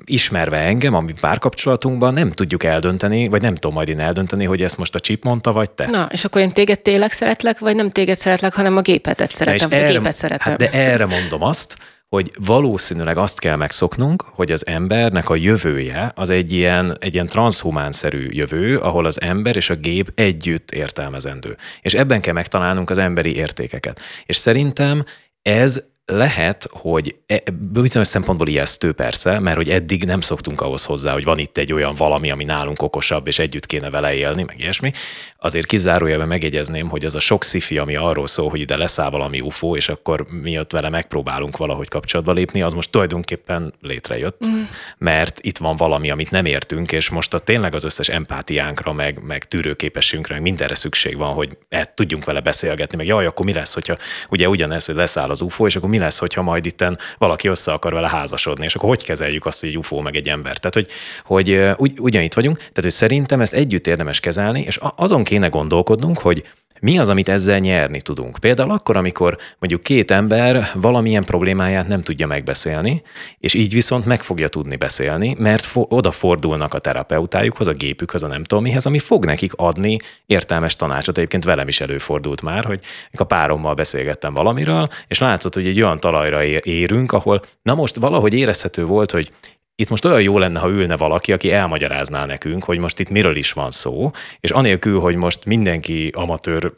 ismerve engem, ami párkapcsolatunkban nem tudjuk eldönteni, vagy nem tudom majd én eldönteni, hogy ezt most a csip mondta, vagy te. Na, és akkor én téged tényleg szeretlek, vagy nem téged szeretlek, hanem a gépetet szeretem, Na, vagy erre, gépet hát szeretem. Hát de erre mondom azt, hogy valószínűleg azt kell megszoknunk, hogy az embernek a jövője az egy ilyen, egy ilyen transzhumánszerű jövő, ahol az ember és a gép együtt értelmezendő. És ebben kell megtalálnunk az emberi értékeket. És szerintem ez lehet, hogy e, bizonyos szempontból ijesztő persze, mert hogy eddig nem szoktunk ahhoz hozzá, hogy van itt egy olyan valami, ami nálunk okosabb, és együtt kéne vele élni, meg ilyesmi. Azért kizárójelben megjegyezném, hogy az a sok szifi, ami arról szól, hogy ide leszáll valami UFO, és akkor mi ott vele megpróbálunk valahogy kapcsolatba lépni, az most tulajdonképpen létrejött, mm. mert itt van valami, amit nem értünk, és most a tényleg az összes empátiánkra, meg, meg tűrőképességünkre, meg mindenre szükség van, hogy e, tudjunk vele beszélgetni, meg jaj, akkor mi lesz, hogyha ugye ugyanez, hogy leszáll az UFO, és akkor mi lesz, hogyha majd itten valaki össze akar vele házasodni, és akkor hogy kezeljük azt, hogy egy UFO meg egy ember. Tehát, hogy, hogy ugy, ugyanitt vagyunk, tehát, hogy szerintem ezt együtt érdemes kezelni, és azon kéne gondolkodnunk, hogy mi az, amit ezzel nyerni tudunk. Például akkor, amikor mondjuk két ember valamilyen problémáját nem tudja megbeszélni, és így viszont meg fogja tudni beszélni, mert fo- odafordulnak a terapeutájukhoz, a gépükhöz, a nem tudom mihez, ami fog nekik adni értelmes tanácsot. Egyébként velem is előfordult már, hogy a párommal beszélgettem valamiről, és látszott, hogy egy olyan talajra érünk, ahol na most valahogy érezhető volt, hogy itt most olyan jó lenne, ha ülne valaki, aki elmagyarázná nekünk, hogy most itt miről is van szó, és anélkül, hogy most mindenki amatőr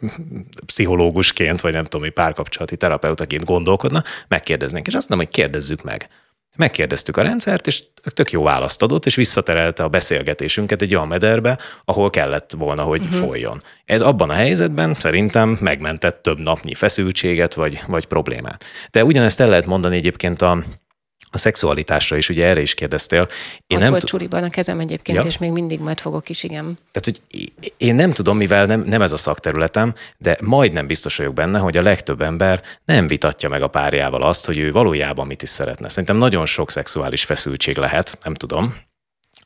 pszichológusként, vagy nem tudom, hogy párkapcsolati terapeutaként gondolkodna, megkérdeznénk. És azt mondom, hogy kérdezzük meg. Megkérdeztük a rendszert, és tök jó választ adott, és visszaterelte a beszélgetésünket egy olyan mederbe, ahol kellett volna, hogy uh-huh. folyjon. Ez abban a helyzetben szerintem megmentett több napnyi feszültséget, vagy, vagy problémát. De ugyanezt el lehet mondani egyébként a a szexualitásra is, ugye erre is kérdeztél. Én Ott nem volt t- csuriban a kezem egyébként, ja. és még mindig majd fogok is, igen. Tehát, hogy én nem tudom, mivel nem, nem ez a szakterületem, de majdnem biztos vagyok benne, hogy a legtöbb ember nem vitatja meg a párjával azt, hogy ő valójában mit is szeretne. Szerintem nagyon sok szexuális feszültség lehet, nem tudom,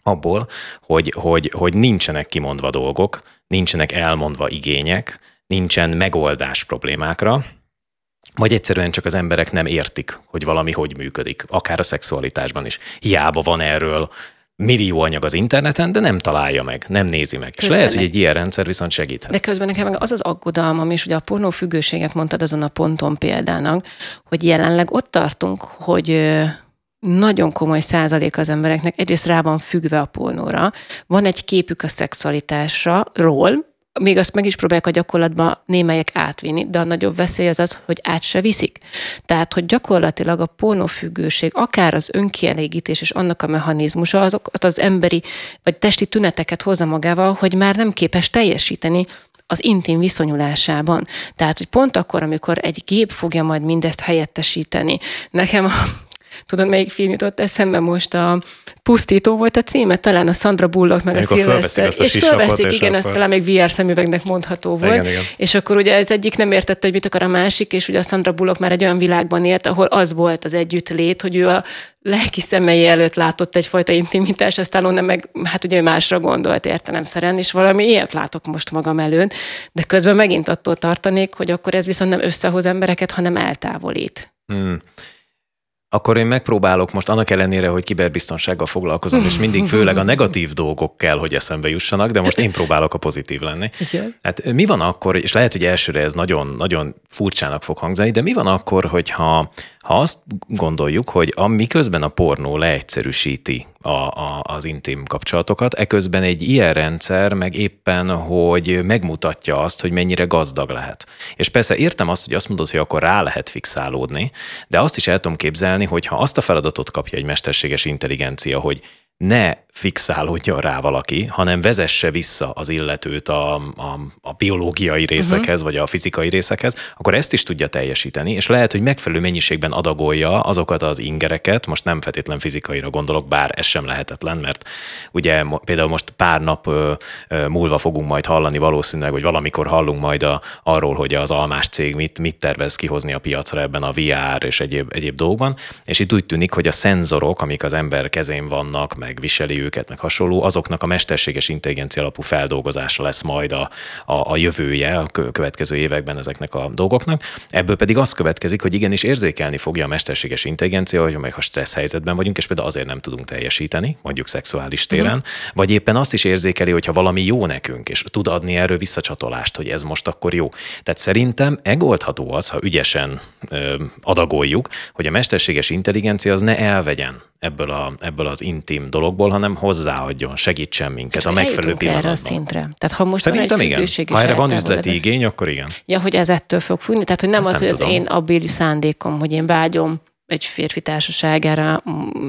abból, hogy, hogy, hogy nincsenek kimondva dolgok, nincsenek elmondva igények, nincsen megoldás problémákra, vagy egyszerűen csak az emberek nem értik, hogy valami hogy működik, akár a szexualitásban is. Hiába van erről millió anyag az interneten, de nem találja meg, nem nézi meg. Közben és lehet, ne... hogy egy ilyen rendszer viszont segíthet. De közben nekem meg az az aggodalmam is, hogy a pornófüggőséget mondtad azon a ponton példának, hogy jelenleg ott tartunk, hogy nagyon komoly százalék az embereknek egyrészt rá van függve a pornóra, van egy képük a szexualitásról, még azt meg is próbálják a gyakorlatban némelyek átvinni, de a nagyobb veszély az az, hogy át se viszik. Tehát, hogy gyakorlatilag a pornófüggőség, akár az önkielégítés és annak a mechanizmusa, azok az emberi vagy testi tüneteket hozza magával, hogy már nem képes teljesíteni az intim viszonyulásában. Tehát, hogy pont akkor, amikor egy gép fogja majd mindezt helyettesíteni. Nekem a Tudod, melyik film jutott eszembe most a Pusztító volt a címe, talán a Sandra Bullock, meg Amikor a Szilveszter. És fölveszik, igen, ez talán még VR szemüvegnek mondható volt. Igen, igen. És akkor ugye ez egyik nem értette, hogy mit akar a másik, és ugye a Sandra Bullock már egy olyan világban élt, ahol az volt az együttlét, hogy ő a lelki szemei előtt látott egyfajta intimitás, aztán onnan meg, hát ugye másra gondolt értelemszerűen, és valami ilyet látok most magam előn, de közben megint attól tartanék, hogy akkor ez viszont nem összehoz embereket, hanem eltávolít. Hmm akkor én megpróbálok most annak ellenére, hogy kiberbiztonsággal foglalkozom, és mindig főleg a negatív dolgok kell, hogy eszembe jussanak, de most én próbálok a pozitív lenni. Igen. Hát mi van akkor, és lehet, hogy elsőre ez nagyon, nagyon furcsának fog hangzani, de mi van akkor, hogyha ha azt gondoljuk, hogy amiközben a pornó leegyszerűsíti a, a, az intim kapcsolatokat, eközben egy ilyen rendszer meg éppen, hogy megmutatja azt, hogy mennyire gazdag lehet. És persze értem azt, hogy azt mondod, hogy akkor rá lehet fixálódni, de azt is el tudom képzelni, hogy ha azt a feladatot kapja egy mesterséges intelligencia, hogy ne fixálódjon rá valaki, hanem vezesse vissza az illetőt a, a, a biológiai részekhez, uh-huh. vagy a fizikai részekhez, akkor ezt is tudja teljesíteni, és lehet, hogy megfelelő mennyiségben adagolja azokat az ingereket, most nem feltétlen fizikaira gondolok, bár ez sem lehetetlen, mert ugye például most pár nap múlva fogunk majd hallani valószínűleg, hogy valamikor hallunk majd a, arról, hogy az almás cég mit, mit tervez kihozni a piacra ebben a VR és egyéb, egyéb dolgokban, és itt úgy tűnik, hogy a szenzorok, amik az ember kezén vannak, meg viseli őket, meg hasonló, azoknak a mesterséges intelligencia alapú feldolgozása lesz majd a, a, a jövője a következő években ezeknek a dolgoknak. Ebből pedig az következik, hogy igenis érzékelni fogja a mesterséges intelligencia, hogy meg ha stressz helyzetben vagyunk, és például azért nem tudunk teljesíteni, mondjuk szexuális mhm. téren, uh-huh. vagy éppen azt is érzékeli, hogyha valami jó nekünk, és tud adni erről visszacsatolást, hogy ez most akkor jó. Tehát szerintem megoldható az, ha ügyesen ö, adagoljuk, hogy a mesterséges intelligencia az ne elvegyen ebből, a, ebből az intim dologból, hanem hanem hozzáadjon, segítsen minket Csak a hát, megfelelő pillanatban. erre a szintre. Tehát ha most Szerintem van egy igen. ha erre van üzleti igény, akkor igen. Ja, hogy ez ettől fog fújni, tehát hogy nem Azt az, nem hogy tudom. az én abéli szándékom, hogy én vágyom egy férfi társaságára,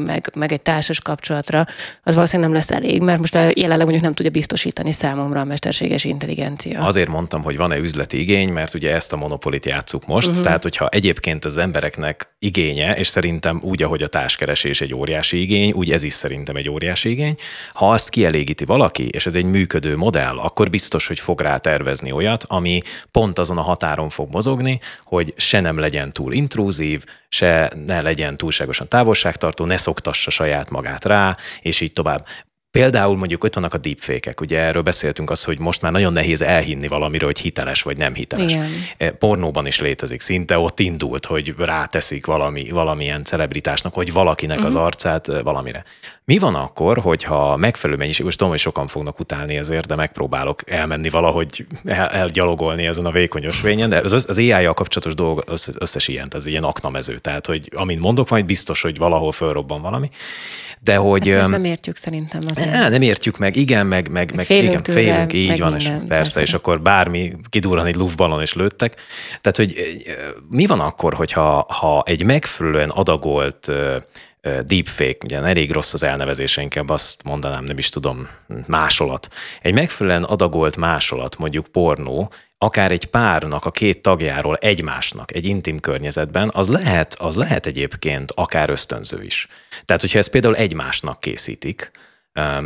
meg, meg egy társas kapcsolatra, az valószínűleg nem lesz elég, mert most jelenleg mondjuk nem tudja biztosítani számomra a mesterséges intelligencia. Azért mondtam, hogy van-e üzleti igény, mert ugye ezt a monopolit játszuk most, uh-huh. tehát hogyha egyébként az embereknek igénye, és szerintem úgy, ahogy a társkeresés egy óriási igény, úgy ez is szerintem egy óriási igény, ha azt kielégíti valaki, és ez egy működő modell, akkor biztos, hogy fog rá tervezni olyat, ami pont azon a határon fog mozogni, hogy se nem legyen túl intrúzív, se ne legyen túlságosan távolságtartó, ne szoktassa saját magát rá, és így tovább. Például mondjuk ott vannak a deepfake ugye erről beszéltünk az, hogy most már nagyon nehéz elhinni valamiről, hogy hiteles vagy nem hiteles. Igen. E, pornóban is létezik, szinte ott indult, hogy ráteszik valami, valamilyen celebritásnak, hogy valakinek uh-huh. az mhm. arcát valamire. Mi van akkor, hogyha megfelelő mennyiség, most tudom, hogy sokan fognak utálni ezért, de megpróbálok elmenni valahogy, el, elgyalogolni ezen a vékony ösvényen, de az, az AI-jal kapcsolatos dolg összes ilyen, ez ilyen aknamező, tehát hogy amint mondok, majd biztos, hogy valahol fölrobban valami de hogy... Hát nem értjük szerintem azért. Nem, nem értjük meg, igen, meg, meg, meg félünk igen, tőle, félünk, így meg van, minden, és persze, persze, és akkor bármi, kidurran egy lufbalon, és lőttek. Tehát, hogy mi van akkor, hogyha ha egy megfelelően adagolt deepfake, ugye elég rossz az elnevezése, inkább azt mondanám, nem is tudom, másolat. Egy megfelelően adagolt másolat, mondjuk pornó, akár egy párnak a két tagjáról egymásnak egy intim környezetben, az lehet, az lehet egyébként akár ösztönző is. Tehát, hogyha ezt például egymásnak készítik,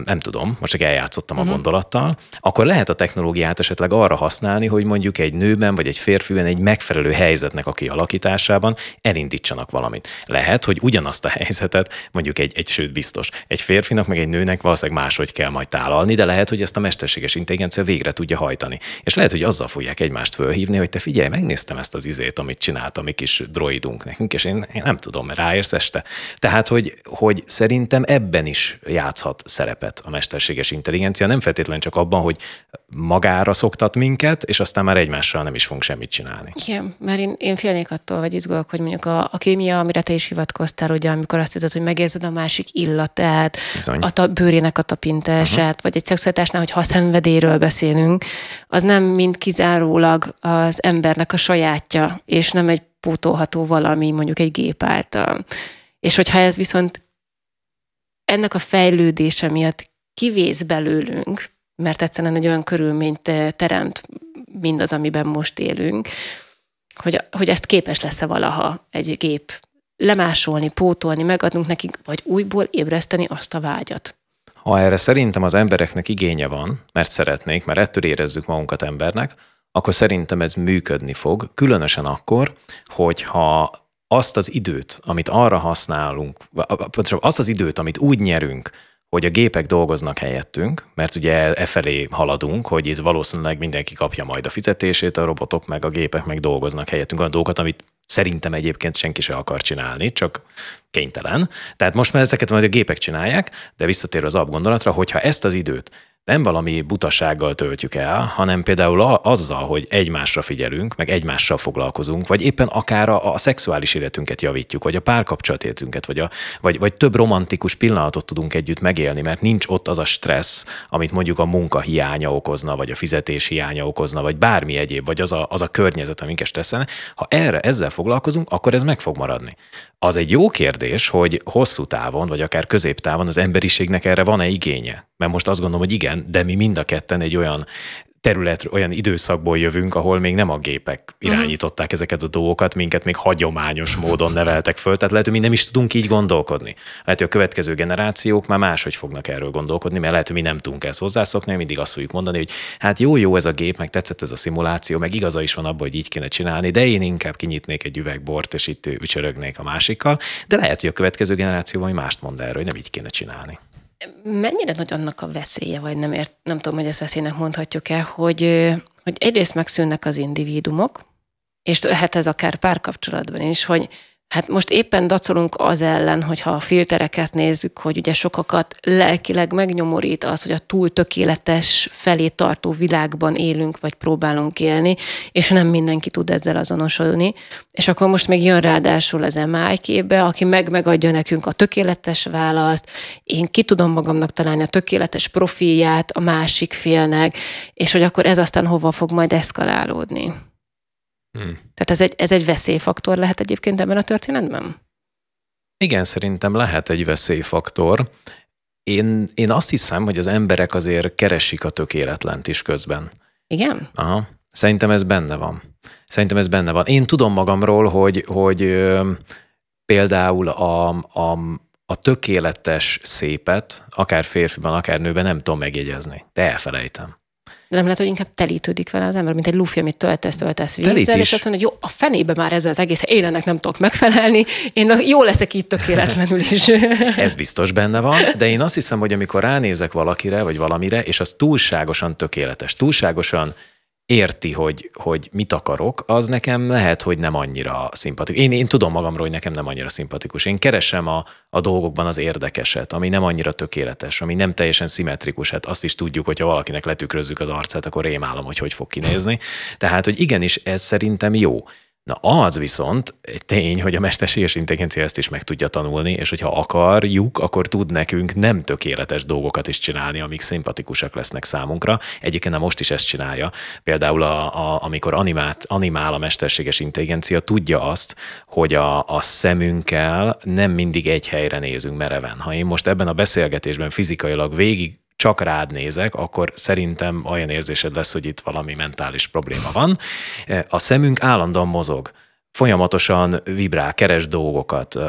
nem tudom, most csak eljátszottam uh-huh. a mhm. gondolattal, akkor lehet a technológiát esetleg arra használni, hogy mondjuk egy nőben vagy egy férfiben egy megfelelő helyzetnek a kialakításában elindítsanak valamit. Lehet, hogy ugyanazt a helyzetet mondjuk egy, egy sőt biztos, egy férfinak meg egy nőnek valószínűleg máshogy kell majd tálalni, de lehet, hogy ezt a mesterséges intelligencia végre tudja hajtani. És lehet, hogy azzal fogják egymást fölhívni, hogy te figyelj, megnéztem ezt az izét, amit csinált a mi kis droidunk nekünk, és én, én nem tudom, mert ráérsz este. Tehát, hogy, hogy szerintem ebben is játszhat szerepet a mesterséges intelligencia, nem feltétlenül csak abban, hogy magára szoktat minket, és aztán már egymással nem is fogunk semmit csinálni. Igen, mert én, én félnék attól, vagy izgulok, hogy mondjuk a, a kémia, amire te is hivatkoztál, ugye, amikor azt hiszed, hogy megérzed a másik illatát, Bizony. a ta, bőrének a tapintását, uh-huh. vagy egy szexualitásnál, hogy ha szenvedéről beszélünk, az nem mind kizárólag az embernek a sajátja, és nem egy pótolható valami mondjuk egy gép által. És hogyha ez viszont ennek a fejlődése miatt kivész belőlünk, mert egyszerűen egy olyan körülményt eh, teremt mindaz, amiben most élünk, hogy, hogy ezt képes lesz-e valaha egy gép lemásolni, pótolni, megadnunk nekik, vagy újból ébreszteni azt a vágyat. Ha erre szerintem az embereknek igénye van, mert szeretnék, mert ettől érezzük magunkat embernek, akkor szerintem ez működni fog, különösen akkor, hogyha azt az időt, amit arra használunk, pontosabban azt az időt, amit úgy nyerünk, hogy a gépek dolgoznak helyettünk, mert ugye e, e felé haladunk, hogy itt valószínűleg mindenki kapja majd a fizetését, a robotok meg a gépek meg dolgoznak helyettünk a dolgokat, amit szerintem egyébként senki se akar csinálni, csak kénytelen. Tehát most már ezeket majd a gépek csinálják, de visszatér az alapgondolatra, hogyha ezt az időt nem valami butasággal töltjük el, hanem például azzal, hogy egymásra figyelünk, meg egymással foglalkozunk, vagy éppen akár a, a szexuális életünket javítjuk, vagy a párkapcsolatétünket, vagy, a, vagy, vagy több romantikus pillanatot tudunk együtt megélni, mert nincs ott az a stressz, amit mondjuk a munka hiánya okozna, vagy a fizetés hiánya okozna, vagy bármi egyéb, vagy az a, az a környezet, ami stresszene. Ha erre, ezzel foglalkozunk, akkor ez meg fog maradni. Az egy jó kérdés, hogy hosszú távon, vagy akár középtávon az emberiségnek erre van-e igénye? Mert most azt gondolom, hogy igen, de mi mind a ketten egy olyan terület, olyan időszakból jövünk, ahol még nem a gépek mhm. irányították ezeket a dolgokat, minket még hagyományos módon neveltek föl. Tehát lehet, hogy mi nem is tudunk így gondolkodni. Lehet, hogy a következő generációk már máshogy fognak erről gondolkodni, mert lehet, hogy mi nem tudunk ezt hozzászokni, mindig azt fogjuk mondani, hogy hát jó, jó ez a gép, meg tetszett ez a szimuláció, meg igaza is van abban, hogy így kéne csinálni, de én inkább kinyitnék egy üvegbort, és itt ücsörögnék a másikkal. De lehet, hogy a következő generációban mást mond erről, hogy nem így kéne csinálni mennyire nagy annak a veszélye, vagy nem, ért, nem tudom, hogy ezt veszélynek mondhatjuk el, hogy, hogy egyrészt megszűnnek az individumok, és hát ez akár párkapcsolatban is, hogy Hát most éppen dacolunk az ellen, hogyha a filtereket nézzük, hogy ugye sokakat lelkileg megnyomorít az, hogy a túl tökéletes felé tartó világban élünk, vagy próbálunk élni, és nem mindenki tud ezzel azonosulni. És akkor most még jön ráadásul az MI képbe, aki meg megadja nekünk a tökéletes választ, én ki tudom magamnak találni a tökéletes profilját a másik félnek, és hogy akkor ez aztán hova fog majd eszkalálódni. Hmm. Tehát ez egy, ez egy veszélyfaktor lehet egyébként ebben a történetben? Igen, szerintem lehet egy veszélyfaktor. Én, én azt hiszem, hogy az emberek azért keresik a tökéletlent is közben. Igen? Aha. Szerintem ez benne van. Szerintem ez benne van. Én tudom magamról, hogy, hogy ö, például a, a, a tökéletes szépet, akár férfiban, akár nőben nem tudom megjegyezni, de elfelejtem. De nem lehet, hogy inkább telítődik vele az ember, mint egy lufi, amit töltesz, töltesz vízzel, Telítés. és azt mondja, hogy jó, a fenébe már ezzel az egész, én ennek nem tudok megfelelni, én jó leszek itt tökéletlenül is. Ez biztos benne van, de én azt hiszem, hogy amikor ránézek valakire, vagy valamire, és az túlságosan tökéletes, túlságosan érti, hogy, hogy mit akarok, az nekem lehet, hogy nem annyira szimpatikus. Én, én tudom magamról, hogy nekem nem annyira szimpatikus. Én keresem a, a dolgokban az érdekeset, ami nem annyira tökéletes, ami nem teljesen szimmetrikus. Hát azt is tudjuk, hogyha valakinek letükrözzük az arcát, akkor rémálom, hogy hogy fog kinézni. Tehát, hogy igenis, ez szerintem jó. Na az viszont egy tény, hogy a mesterséges intelligencia ezt is meg tudja tanulni, és hogyha akarjuk, akkor tud nekünk nem tökéletes dolgokat is csinálni, amik szimpatikusak lesznek számunkra. Egyébként most is ezt csinálja. Például a, a, amikor animát, animál a mesterséges intelligencia, tudja azt, hogy a, a szemünkkel nem mindig egy helyre nézünk mereven. Ha én most ebben a beszélgetésben fizikailag végig csak rád nézek, akkor szerintem olyan érzésed lesz, hogy itt valami mentális probléma van. A szemünk állandóan mozog folyamatosan vibrál, keres dolgokat,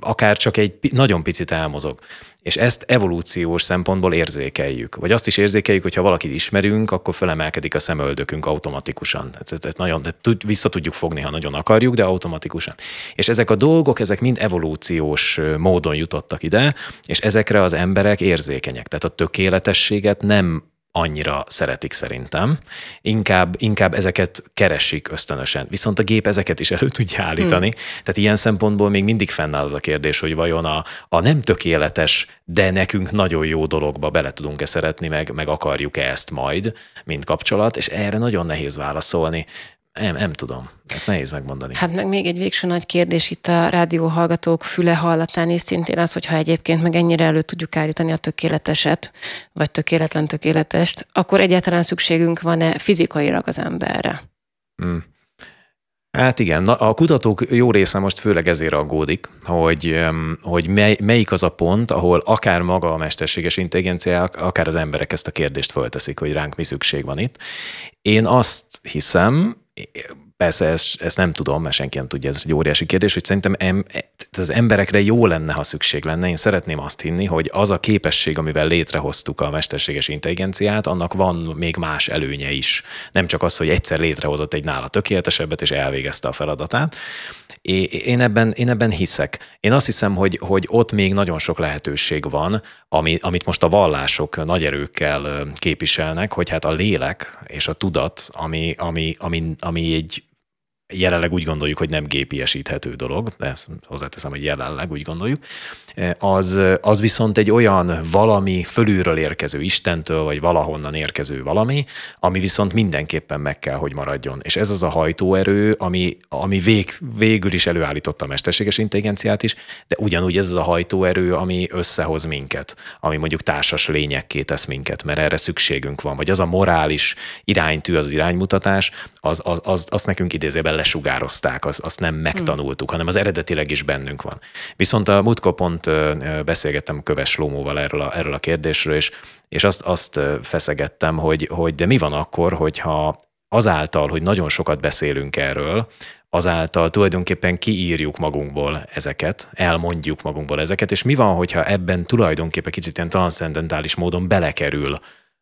akár csak egy nagyon picit elmozog. És ezt evolúciós szempontból érzékeljük. Vagy azt is érzékeljük, hogy ha valakit ismerünk, akkor felemelkedik a szemöldökünk automatikusan. Ez ez nagyon, de tud, vissza tudjuk fogni, ha nagyon akarjuk, de automatikusan. És ezek a dolgok, ezek mind evolúciós módon jutottak ide, és ezekre az emberek érzékenyek. Tehát a tökéletességet nem annyira szeretik szerintem. Inkább, inkább ezeket keresik ösztönösen. Viszont a gép ezeket is elő tudja állítani. Hmm. Tehát ilyen szempontból még mindig fennáll az a kérdés, hogy vajon a, a nem tökéletes, de nekünk nagyon jó dologba bele tudunk-e szeretni, meg, meg akarjuk-e ezt majd, mint kapcsolat, és erre nagyon nehéz válaszolni, nem, nem tudom. Ezt nehéz megmondani. Hát meg még egy végső nagy kérdés itt a rádióhallgatók füle hallatán is szintén az, hogyha egyébként meg ennyire elő tudjuk állítani a tökéleteset, vagy tökéletlen tökéletest, akkor egyáltalán szükségünk van-e fizikailag az emberre? Hmm. Hát igen, Na, a kutatók jó része most főleg ezért aggódik, hogy, hogy mely, melyik az a pont, ahol akár maga a mesterséges intelligencia, akár az emberek ezt a kérdést fölteszik, hogy ránk mi szükség van itt. Én azt hiszem, persze ezt, ezt nem tudom, mert senki nem tudja, ez egy óriási kérdés, hogy szerintem az emberekre jó lenne, ha szükség lenne. Én szeretném azt hinni, hogy az a képesség, amivel létrehoztuk a mesterséges intelligenciát, annak van még más előnye is. Nem csak az, hogy egyszer létrehozott egy nála tökéletesebbet, és elvégezte a feladatát. Én ebben, én ebben hiszek. Én azt hiszem, hogy, hogy ott még nagyon sok lehetőség van, ami, amit most a vallások nagy erőkkel képviselnek, hogy hát a lélek és a tudat, ami, ami, ami, ami egy jelenleg úgy gondoljuk, hogy nem gépiesíthető dolog, de hozzáteszem, hogy jelenleg úgy gondoljuk, e, az, az viszont egy olyan valami fölülről érkező Istentől, vagy valahonnan érkező valami, ami viszont mindenképpen meg kell, hogy maradjon. És ez az a hajtóerő, ami, ami vég, végül is előállította a mesterséges intelligenciát is, de ugyanúgy ez az a hajtóerő, ami összehoz minket, ami mondjuk társas lényekké tesz minket, mert erre szükségünk van, vagy az a morális iránytű, az, iránymutatás, az, az, az, az nekünk idézőben lesugározták, az, azt nem hmm. megtanultuk, hanem az eredetileg is bennünk van. Viszont a múltkor pont beszélgettem Köves Lomóval erről a, erről a kérdésről, és, és azt, azt feszegettem, hogy, hogy de mi van akkor, hogyha azáltal, hogy nagyon sokat beszélünk erről, azáltal tulajdonképpen kiírjuk magunkból ezeket, elmondjuk magunkból ezeket, és mi van, hogyha ebben tulajdonképpen kicsit ilyen transzendentális módon belekerül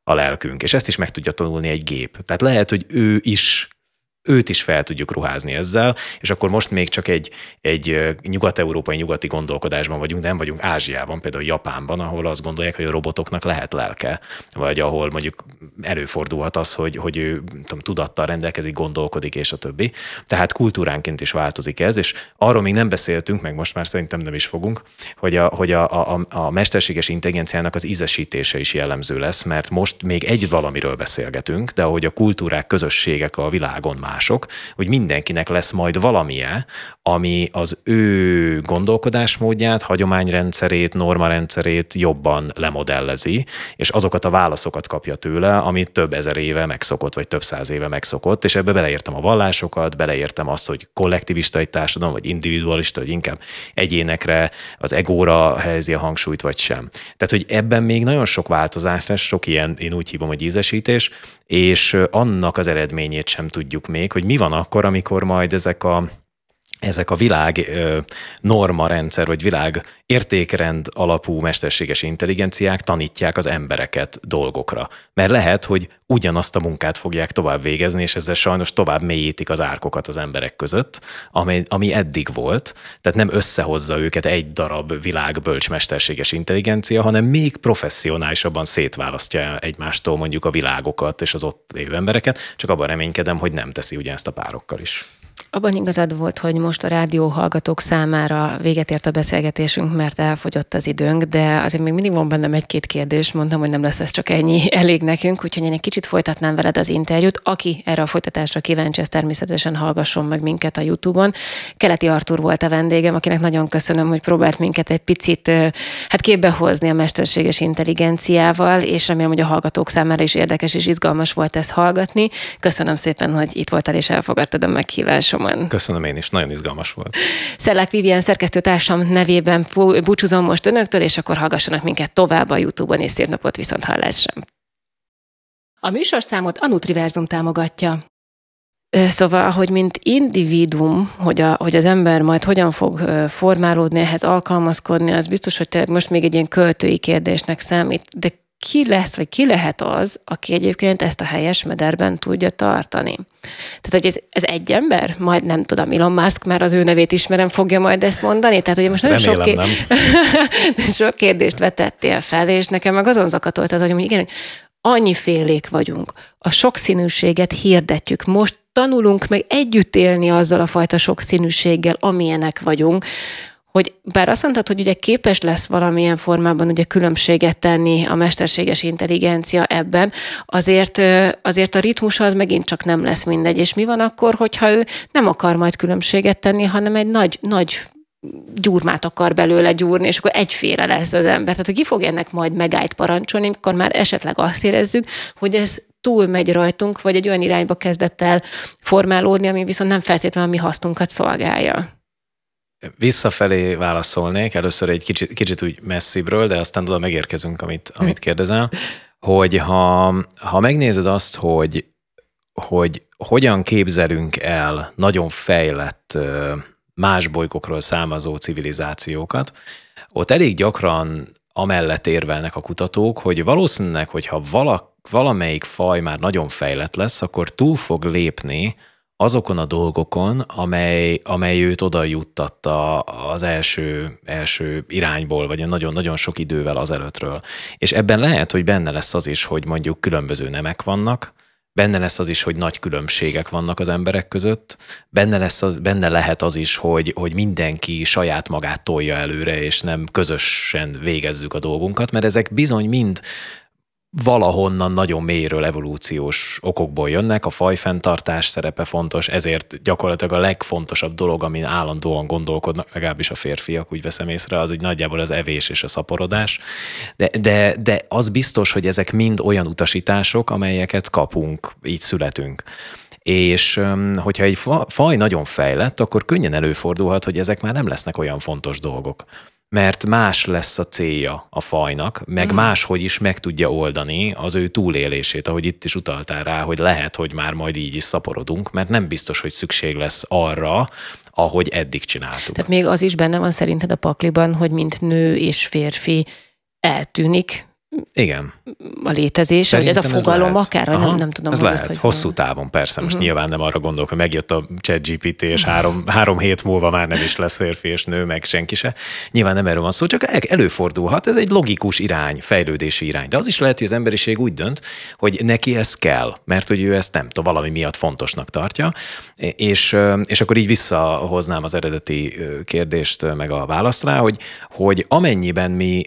a lelkünk, és ezt is meg tudja tanulni egy gép. Tehát lehet, hogy ő is őt is fel tudjuk ruházni ezzel, és akkor most még csak egy, egy nyugat-európai, nyugati gondolkodásban vagyunk, de nem vagyunk Ázsiában, például Japánban, ahol azt gondolják, hogy a robotoknak lehet lelke, vagy ahol mondjuk előfordulhat az, hogy, hogy ő tudom, tudattal rendelkezik, gondolkodik, és a többi. Tehát kultúránként is változik ez, és arról még nem beszéltünk, meg most már szerintem nem is fogunk, hogy a, hogy a, a, a mesterséges intelligenciának az ízesítése is jellemző lesz, mert most még egy valamiről beszélgetünk, de ahogy a kultúrák, közösségek a világon már mások, hogy mindenkinek lesz majd valamilyen, ami az ő gondolkodásmódját, hagyományrendszerét, normarendszerét jobban lemodellezi, és azokat a válaszokat kapja tőle, amit több ezer éve megszokott, vagy több száz éve megszokott, és ebbe beleértem a vallásokat, beleértem azt, hogy kollektivista egy társadalom, vagy individualista, vagy inkább egyénekre, az egóra helyezi a hangsúlyt, vagy sem. Tehát, hogy ebben még nagyon sok változás lesz, sok ilyen, én úgy hívom, hogy ízesítés, és annak az eredményét sem tudjuk még, még, hogy mi van akkor, amikor majd ezek a ezek a világ norma rendszer, vagy világ értékrend alapú mesterséges intelligenciák tanítják az embereket dolgokra. Mert lehet, hogy ugyanazt a munkát fogják tovább végezni, és ezzel sajnos tovább mélyítik az árkokat az emberek között, ami, ami eddig volt. Tehát nem összehozza őket egy darab világbölcs mesterséges intelligencia, hanem még professzionálisabban szétválasztja egymástól mondjuk a világokat és az ott lévő embereket, csak abban reménykedem, hogy nem teszi ugyanezt a párokkal is. Abban igazad volt, hogy most a rádió hallgatók számára véget ért a beszélgetésünk, mert elfogyott az időnk, de azért még mindig van bennem egy-két kérdés, mondtam, hogy nem lesz ez csak ennyi elég nekünk, úgyhogy én egy kicsit folytatnám veled az interjút. Aki erre a folytatásra kíváncsi, ez természetesen hallgasson meg minket a Youtube-on. Keleti Artur volt a vendégem, akinek nagyon köszönöm, hogy próbált minket egy picit hát képbe hozni a mesterséges intelligenciával, és remélem, hogy a hallgatók számára is érdekes és izgalmas volt ezt hallgatni. Köszönöm szépen, hogy itt voltál és elfogadtad a meghívást adásomon. Köszönöm én is, nagyon izgalmas volt. Szellák Vivian szerkesztőtársam nevében búcsúzom most önöktől, és akkor hallgassanak minket tovább a Youtube-on, és szép napot viszont hallásra. A műsorszámot a Nutriverzum támogatja. Szóval, hogy mint individum, hogy, a, hogy az ember majd hogyan fog formálódni, ehhez alkalmazkodni, az biztos, hogy te most még egy ilyen költői kérdésnek számít, de ki lesz, vagy ki lehet az, aki egyébként ezt a helyes mederben tudja tartani. Tehát, hogy ez, ez egy ember, majd nem tudom, Elon Musk, mert az ő nevét ismerem, fogja majd ezt mondani. Tehát, hogy most nagyon sok, ké... nem. sok kérdést vetettél fel, és nekem meg azon zakatolt az, hogy igen, hogy annyi félék vagyunk, a sokszínűséget hirdetjük, most tanulunk meg együtt élni azzal a fajta sokszínűséggel, amilyenek vagyunk, hogy bár azt mondtad, hogy ugye képes lesz valamilyen formában ugye különbséget tenni a mesterséges intelligencia ebben, azért, azért a ritmusa az megint csak nem lesz mindegy. És mi van akkor, hogyha ő nem akar majd különbséget tenni, hanem egy nagy, nagy gyurmát akar belőle gyúrni, és akkor egyféle lesz az ember. Tehát, hogy ki fog ennek majd megállt parancsolni, amikor már esetleg azt érezzük, hogy ez túl megy rajtunk, vagy egy olyan irányba kezdett el formálódni, ami viszont nem feltétlenül a mi hasznunkat szolgálja. Visszafelé válaszolnék, először egy kicsit, kicsit úgy messzibről, de aztán oda megérkezünk, amit, amit kérdezel, hogy ha, ha megnézed azt, hogy, hogy hogyan képzelünk el nagyon fejlett más bolygókról származó civilizációkat, ott elég gyakran amellett érvelnek a kutatók, hogy valószínűleg, hogyha valak, valamelyik faj már nagyon fejlett lesz, akkor túl fog lépni azokon a dolgokon, amely, amely őt oda juttatta az első, első irányból, vagy nagyon-nagyon sok idővel azelőttről. És ebben lehet, hogy benne lesz az is, hogy mondjuk különböző nemek vannak, benne lesz az is, hogy nagy különbségek vannak az emberek között, benne, lesz az, benne lehet az is, hogy, hogy mindenki saját magát tolja előre, és nem közösen végezzük a dolgunkat, mert ezek bizony mind valahonnan nagyon mélyről evolúciós okokból jönnek, a fajfenntartás szerepe fontos, ezért gyakorlatilag a legfontosabb dolog, amin állandóan gondolkodnak, legalábbis a férfiak, úgy veszem észre, az úgy nagyjából az evés és a szaporodás. De, de, de az biztos, hogy ezek mind olyan utasítások, amelyeket kapunk, így születünk. És hogyha egy faj nagyon fejlett, akkor könnyen előfordulhat, hogy ezek már nem lesznek olyan fontos dolgok mert más lesz a célja a fajnak, meg mm. máshogy is meg tudja oldani az ő túlélését, ahogy itt is utaltál rá, hogy lehet, hogy már majd így is szaporodunk, mert nem biztos, hogy szükség lesz arra, ahogy eddig csináltuk. Tehát még az is benne van szerinted a pakliban, hogy mint nő és férfi eltűnik, igen. A létezés, hogy ez a fogalom ez akár, Aha, nem, nem tudom. Ez hogy lehet, ez, hogy hosszú van. távon persze, most uh-huh. nyilván nem arra gondolok, hogy megjött a ChatGPT, és mhm. három, három hét múlva már nem is lesz férfi és nő, meg senki se. Nyilván nem erről van szó, csak előfordulhat, ez egy logikus irány, fejlődési irány. De az is lehet, hogy az emberiség úgy dönt, hogy neki ez kell, mert hogy ő ezt nem tudom, valami miatt fontosnak tartja, és, és akkor így visszahoznám az eredeti kérdést, meg a választ rá, hogy, hogy amennyiben mi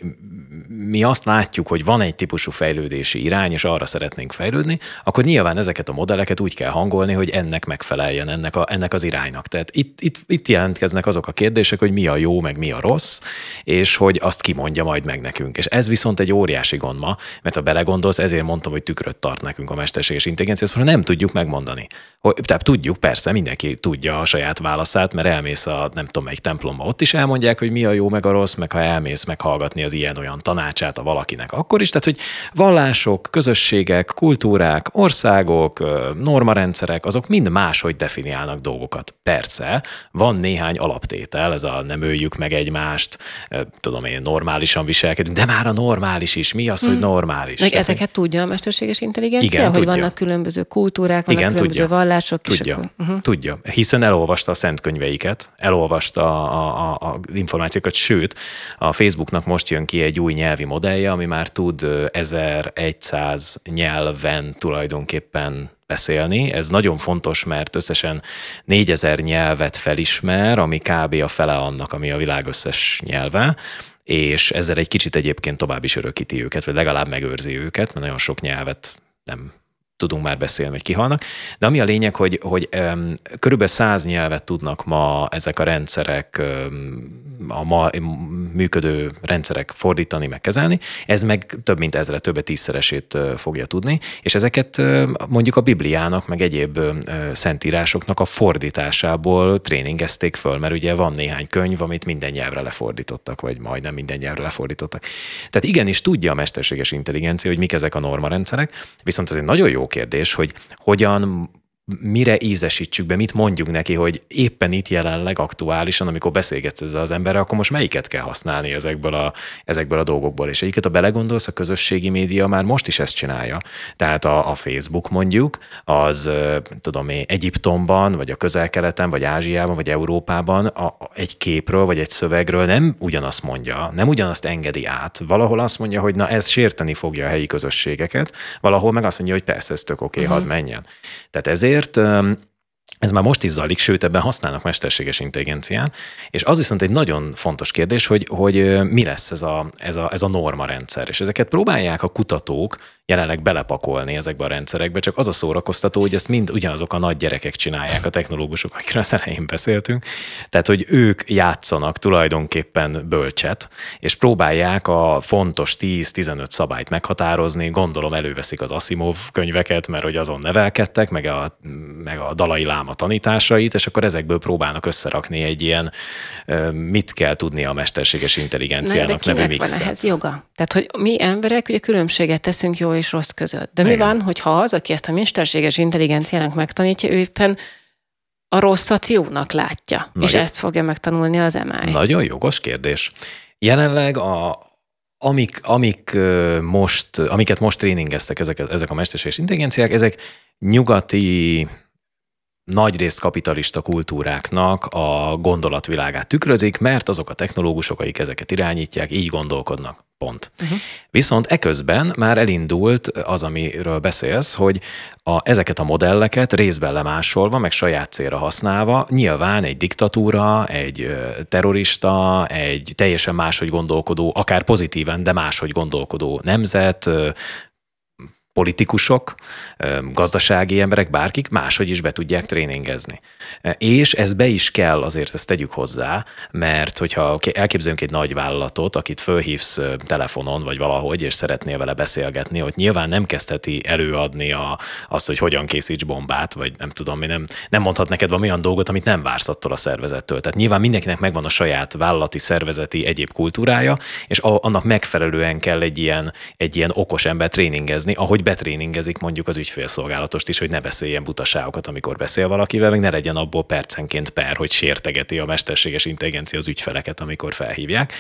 mi azt látjuk, hogy van egy típusú fejlődési irány, és arra szeretnénk fejlődni, akkor nyilván ezeket a modelleket úgy kell hangolni, hogy ennek megfeleljen, ennek, a, ennek az iránynak. Tehát itt, itt, itt jelentkeznek azok a kérdések, hogy mi a jó, meg mi a rossz, és hogy azt kimondja majd meg nekünk. És ez viszont egy óriási gond ma, mert ha belegondolsz, ezért mondtam, hogy tükröt tart nekünk a mesterséges intelligencia, ezt most nem tudjuk megmondani. Hogy, tehát tudjuk, persze, mindenki tudja a saját válaszát, mert elmész a nem tudom melyik templomba, ott is elmondják, hogy mi a jó, meg a rossz, meg ha elmész meghallgatni az ilyen-olyan tanácsát a valakinek akkor is. Tehát, hogy vallások, közösségek, kultúrák, országok, normarendszerek, azok mind máshogy definiálnak dolgokat. Persze, van néhány alaptétel, ez a nem öljük meg egymást, tudom én, normálisan viselkedünk, de már a normális is. Mi az, hmm. hogy normális? Meg ezeket tudja a mesterséges intelligencia, Igen, hogy tudja. vannak különböző kultúrák, vannak Igen, különböző tudja. vallások. Tudja. Akkor, uh-huh. tudja, hiszen elolvasta a szent könyveiket, elolvasta a, a, a, a információkat, sőt, a Facebooknak most jön ki egy új új nyelvi modellje, ami már tud 1100 nyelven tulajdonképpen beszélni. Ez nagyon fontos, mert összesen 4000 nyelvet felismer, ami kb. a fele annak, ami a világ összes nyelve, és ezzel egy kicsit egyébként tovább is örökíti őket, vagy legalább megőrzi őket, mert nagyon sok nyelvet nem tudunk már beszélni, hogy kihalnak. De ami a lényeg, hogy, hogy um, körülbelül száz nyelvet tudnak ma ezek a rendszerek, um, a ma működő rendszerek fordítani, meg kezelni, ez meg több mint ezre, többet tízszeresét fogja tudni, és ezeket mondjuk a Bibliának, meg egyéb szentírásoknak a fordításából tréningezték föl, mert ugye van néhány könyv, amit minden nyelvre lefordítottak, vagy majdnem minden nyelvre lefordítottak. Tehát igenis tudja a mesterséges intelligencia, hogy mik ezek a norma rendszerek, viszont azért nagyon jó kérdés, hogy hogyan mire ízesítsük be, mit mondjuk neki, hogy éppen itt jelenleg aktuálisan, amikor beszélgetsz ezzel az emberrel, akkor most melyiket kell használni ezekből a, ezekből a dolgokból. És egyiket, a belegondolsz, a közösségi média már most is ezt csinálja. Tehát a, a Facebook mondjuk, az tudom én, Egyiptomban, vagy a közel-keleten, vagy Ázsiában, vagy Európában a, egy képről, vagy egy szövegről nem ugyanazt mondja, nem ugyanazt engedi át. Valahol azt mondja, hogy na ez sérteni fogja a helyi közösségeket, valahol meg azt mondja, hogy persze, ez tök oké, okay, uh-huh. hadd mhm. menjen. Tehát ezért ezért ez már most is zajlik, sőt ebben használnak mesterséges intelligenciát, és az viszont egy nagyon fontos kérdés, hogy, hogy mi lesz ez a, ez, a, ez a norma rendszer. És ezeket próbálják a kutatók jelenleg belepakolni ezekbe a rendszerekbe, csak az a szórakoztató, hogy ezt mind ugyanazok a nagy gyerekek csinálják, a technológusok, akikről az elején beszéltünk. Tehát, hogy ők játszanak tulajdonképpen bölcset, és próbálják a fontos 10-15 szabályt meghatározni, gondolom előveszik az Asimov könyveket, mert hogy azon nevelkedtek, meg a, meg a Dalai Láma tanításait, és akkor ezekből próbálnak összerakni egy ilyen, mit kell tudni a mesterséges intelligenciának Na, de nevű mixet. van ehhez joga? Tehát, hogy mi emberek ugye különbséget teszünk jó és rossz között. De Igen. mi van, hogyha az, aki ezt a mesterséges intelligenciának megtanítja, ő éppen a rosszat jónak látja, Nagyon. és ezt fogja megtanulni az MI. Nagyon jogos kérdés. Jelenleg a, amik, amik most, amiket most tréningeztek ezek, ezek a mesterséges intelligenciák, ezek nyugati nagyrészt kapitalista kultúráknak a gondolatvilágát tükrözik, mert azok a technológusok, akik ezeket irányítják, így gondolkodnak. Pont. Uh-huh. Viszont eközben már elindult az, amiről beszélsz, hogy a, ezeket a modelleket részben lemásolva, meg saját célra használva, nyilván egy diktatúra, egy terrorista, egy teljesen máshogy gondolkodó, akár pozitíven, de máshogy gondolkodó nemzet, politikusok, gazdasági emberek, bárkik máshogy is be tudják tréningezni. És ez be is kell, azért ezt tegyük hozzá, mert hogyha elképzelünk egy nagy vállalatot, akit fölhívsz telefonon vagy valahogy, és szeretnél vele beszélgetni, hogy nyilván nem kezdheti előadni a, azt, hogy hogyan készíts bombát, vagy nem tudom, mi nem, nem mondhat neked valami olyan dolgot, amit nem vársz attól a szervezettől. Tehát nyilván mindenkinek megvan a saját vállalati, szervezeti, egyéb kultúrája, és a, annak megfelelően kell egy ilyen, egy ilyen okos ember tréningezni, ahogy betréningezik mondjuk az ügyfélszolgálatost is, hogy ne beszéljen butaságokat, amikor beszél valakivel, meg ne legyen abból percenként per, hogy sértegeti a mesterséges intelligencia az ügyfeleket, amikor felhívják.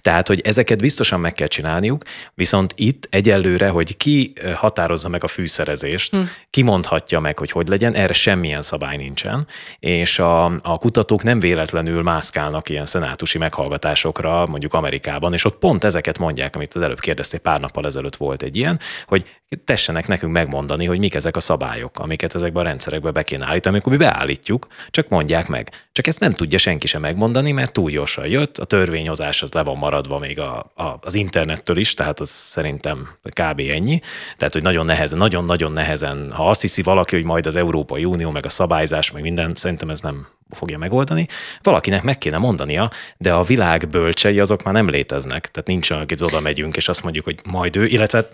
Tehát, hogy ezeket biztosan meg kell csinálniuk, viszont itt egyelőre, hogy ki eh, határozza meg a fűszerezést, hmm. ki mondhatja meg, hogy hogy legyen, erre semmilyen szabály nincsen, és a, a kutatók nem véletlenül mászkálnak ilyen szenátusi meghallgatásokra, mondjuk Amerikában, és ott pont ezeket mondják, amit az előbb kérdeztél, pár nappal ezelőtt volt egy ilyen, hogy tessenek nekünk megmondani, hogy mik ezek a szabályok, amiket ezekben a rendszerekbe be kéne állítani, amikor mi beállítjuk, csak mondják meg. Csak ezt nem tudja senki sem megmondani, mert túl gyorsan jött, a törvényhozás az le van maradva még a, a, az internettől is, tehát az szerintem kb. ennyi. Tehát, hogy nagyon nehezen, nagyon-nagyon nehezen, ha azt hiszi valaki, hogy majd az Európai Unió, meg a szabályzás, meg minden, szerintem ez nem fogja megoldani. Valakinek meg kéne mondania, de a világ bölcsei azok már nem léteznek. Tehát nincs olyan, akit oda megyünk, és azt mondjuk, hogy majd ő, illetve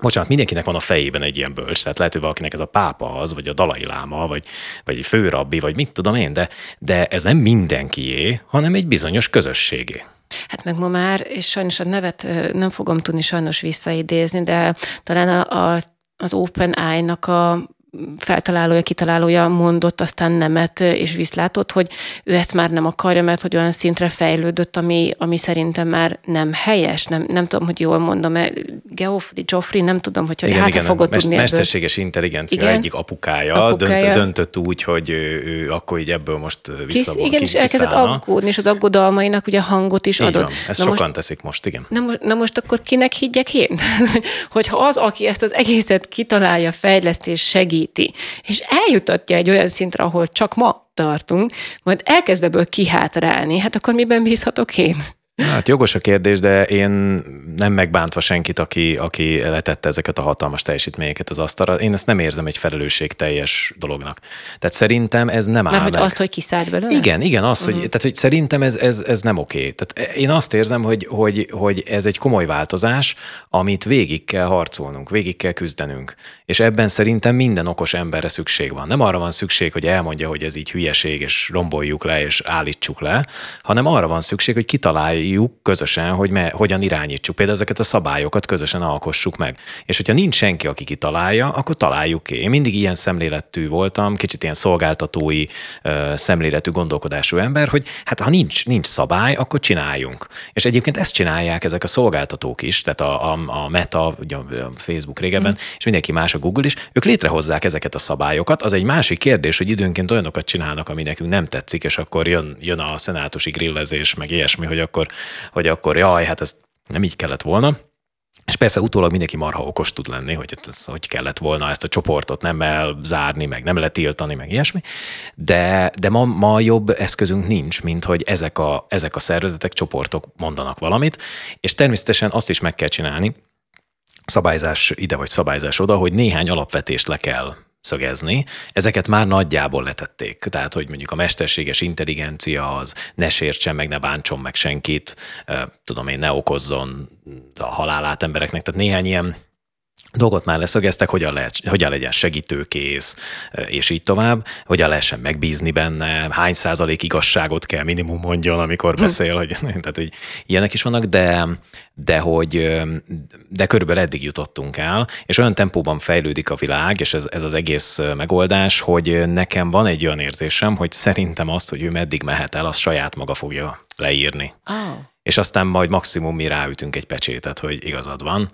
Bocsánat, mindenkinek van a fejében egy ilyen bölcs, tehát lehet, hogy valakinek ez a pápa az, vagy a dalai láma, vagy, vagy főrabbi, vagy mit tudom én, de, de ez nem mindenkié, hanem egy bizonyos közösségé. Hát meg ma már, és sajnos a nevet nem fogom tudni sajnos visszaidézni, de talán a, a az Open Eye-nak a feltalálója, kitalálója mondott aztán nemet és viszlátott, hogy ő ezt már nem akarja, mert hogy olyan szintre fejlődött, ami, ami szerintem már nem helyes. Nem, nem tudom, hogy jól mondom, -e. Geoffrey, Geoffrey, nem tudom, hogy igen, hát igen, fogod mest, tudni. Mesterséges ebből. intelligencia igen? egyik apukája, apukája. Dönt, döntött úgy, hogy ő, ő akkor így ebből most vissza Kis, Igen, kis, és elkezdett aggódni, és az aggodalmainak ugye hangot is adott. Van, ezt na sokan most, teszik most, igen. Na, most, na most akkor kinek higgyek én? Hogyha az, aki ezt az egészet kitalálja, fejlesztés, segít, segíti, és eljutatja egy olyan szintre, ahol csak ma tartunk, majd elkezd ebből kihátrálni, hát akkor miben bízhatok én? Hát jogos a kérdés, de én nem megbántva senkit, aki, aki letette ezeket a hatalmas teljesítményeket az asztalra. Én ezt nem érzem egy felelősségteljes dolognak. Tehát szerintem ez nem áll Mert hogy meg. azt, hogy kiszállt belőle? Igen, igen, az, uh-huh. hogy, mhm. tehát, hogy szerintem ez, ez, ez nem oké. Tehát én azt érzem, hogy, hogy, hogy ez egy komoly változás, amit végig kell harcolnunk, végig kell küzdenünk. És ebben szerintem minden okos emberre szükség van. Nem arra van szükség, hogy elmondja, hogy ez így hülyeség, és romboljuk le, és állítsuk le, hanem arra van szükség, hogy kitalálj céljuk közösen, hogy me, hogyan irányítsuk. Például ezeket a szabályokat közösen alkossuk meg. És hogyha nincs senki, aki kitalálja, akkor találjuk ki. Én mindig ilyen szemléletű voltam, kicsit ilyen szolgáltatói ö, szemléletű gondolkodású ember, hogy hát ha nincs, nincs szabály, akkor csináljunk. És egyébként ezt csinálják ezek a szolgáltatók is, tehát a, a, a Meta, ugye a Facebook régebben, mm. és mindenki más, a Google is, ők létrehozzák ezeket a szabályokat. Az egy másik kérdés, hogy időnként olyanokat csinálnak, ami nekünk nem tetszik, és akkor jön, jön a szenátusi grillezés, meg ilyesmi, hogy akkor hogy akkor jaj, hát ez nem így kellett volna. És persze utólag mindenki marha okos tud lenni, hogy ez, hogy kellett volna ezt a csoportot nem elzárni, meg nem letiltani, meg ilyesmi, de, de ma, ma jobb eszközünk nincs, mint hogy ezek a, ezek a szervezetek, csoportok mondanak valamit, és természetesen azt is meg kell csinálni, szabályzás ide vagy szabályzás oda, hogy néhány alapvetést le kell szögezni, ezeket már nagyjából letették. Tehát, hogy mondjuk a mesterséges intelligencia az ne sértsen meg, ne bántson meg senkit, tudom én, ne okozzon a halálát embereknek. Tehát néhány ilyen dolgot már leszögeztek, hogyan, lehet, hogyan legyen segítőkész, eh, és így tovább, hogyan lehessen megbízni benne, hány százalék igazságot kell minimum mondjon, amikor hm. beszél, hogy, tehát, hogy ilyenek is vannak, de, de hogy eh, de körülbelül eddig jutottunk el, és olyan tempóban fejlődik a világ, és ez, ez az egész eh, megoldás, hogy nekem van egy olyan érzésem, hogy szerintem azt, hogy ő meddig mehet el, az saját maga fogja leírni. Oh. És aztán majd maximum mi ráütünk egy pecsétet, hogy igazad van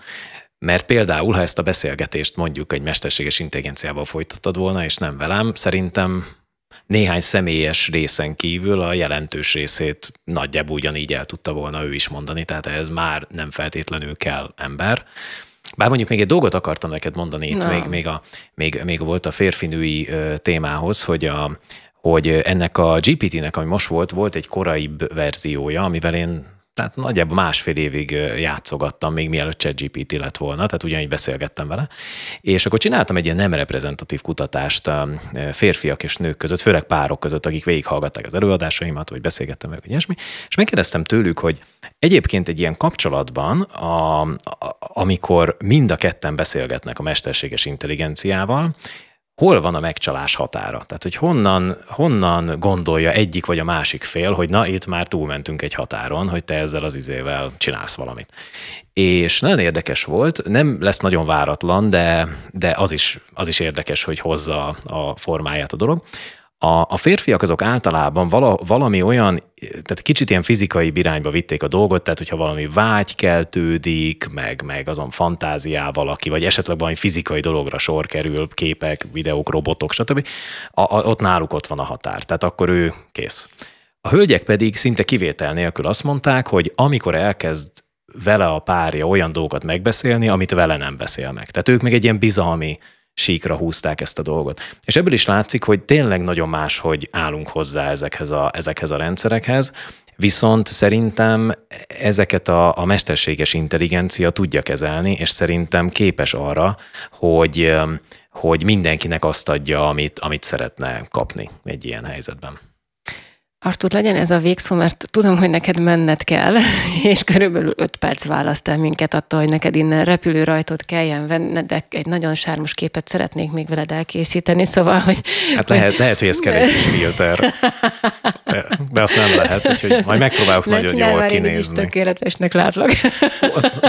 mert például, ha ezt a beszélgetést mondjuk egy mesterséges intelligenciával folytattad volna, és nem velem, szerintem néhány személyes részen kívül a jelentős részét nagyjából ugyanígy el tudta volna ő is mondani, tehát ez már nem feltétlenül kell ember. Bár mondjuk még egy dolgot akartam neked mondani, itt no. még, még, a, még, még volt a férfinői témához, hogy a, hogy ennek a GPT-nek, ami most volt, volt egy koraibb verziója, amivel én tehát nagyjából másfél évig játszogattam, még mielőtt ChatGPT lett volna, tehát ugyanígy beszélgettem vele. És akkor csináltam egy ilyen nem reprezentatív kutatást férfiak és nők között, főleg párok között, akik végighallgatták az előadásaimat, vagy beszélgettem meg, vagy ilyesmi, és megkérdeztem tőlük, hogy egyébként egy ilyen kapcsolatban, a, a, amikor mind a ketten beszélgetnek a mesterséges intelligenciával, hol van a megcsalás határa? Tehát, hogy honnan, honnan gondolja egyik vagy a másik fél, hogy na, itt már túlmentünk egy határon, hogy te ezzel az izével csinálsz valamit. És nagyon érdekes volt, nem lesz nagyon váratlan, de, de az, is, az is érdekes, hogy hozza a formáját a dolog, a, a férfiak azok általában vala, valami olyan, tehát kicsit ilyen fizikai irányba vitték a dolgot, tehát hogyha valami vágy keltődik, meg, meg azon fantáziá valaki, vagy esetleg valami fizikai dologra sor kerül, képek, videók, robotok, stb., a, a, ott náluk ott van a határ, tehát akkor ő kész. A hölgyek pedig szinte kivétel nélkül azt mondták, hogy amikor elkezd vele a párja olyan dolgokat megbeszélni, amit vele nem beszél meg. Tehát ők még egy ilyen bizalmi síkra húzták ezt a dolgot. És ebből is látszik, hogy tényleg nagyon más, hogy állunk hozzá ezekhez a, ezekhez a rendszerekhez, viszont szerintem ezeket a, a mesterséges intelligencia tudja kezelni, és szerintem képes arra, hogy hogy mindenkinek azt adja, amit, amit szeretne kapni egy ilyen helyzetben. Artur, legyen ez a végszó, mert tudom, hogy neked menned kell, és körülbelül 5 perc választ el minket attól, hogy neked innen repülő rajtot kelljen venned, de egy nagyon sármos képet szeretnék még veled elkészíteni, szóval, hogy... Hát lehet, lehet hogy ez kell egy filter, de azt nem lehet, úgyhogy majd megpróbálok ne nagyon jól már kinézni. Én is tökéletesnek látlak.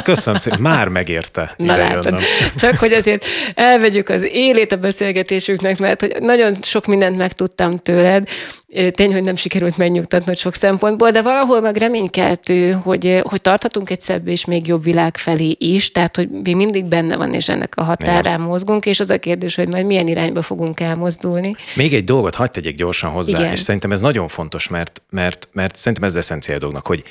Köszönöm szépen, már megérte Na látod. Csak, hogy azért elvegyük az élét a beszélgetésünknek, mert hogy nagyon sok mindent megtudtam tőled, tény, hogy nem sikerült megnyugtatnod sok szempontból, de valahol meg reménykeltő, hogy, hogy tarthatunk egy szebb és még jobb világ felé is, tehát hogy mi mindig benne van, és ennek a határán mozgunk, és az a kérdés, hogy majd milyen irányba fogunk elmozdulni. Még egy dolgot hagyd tegyek gyorsan hozzá, Igen. és szerintem ez nagyon fontos, mert, mert, mert szerintem ez eszenciál dolognak, hogy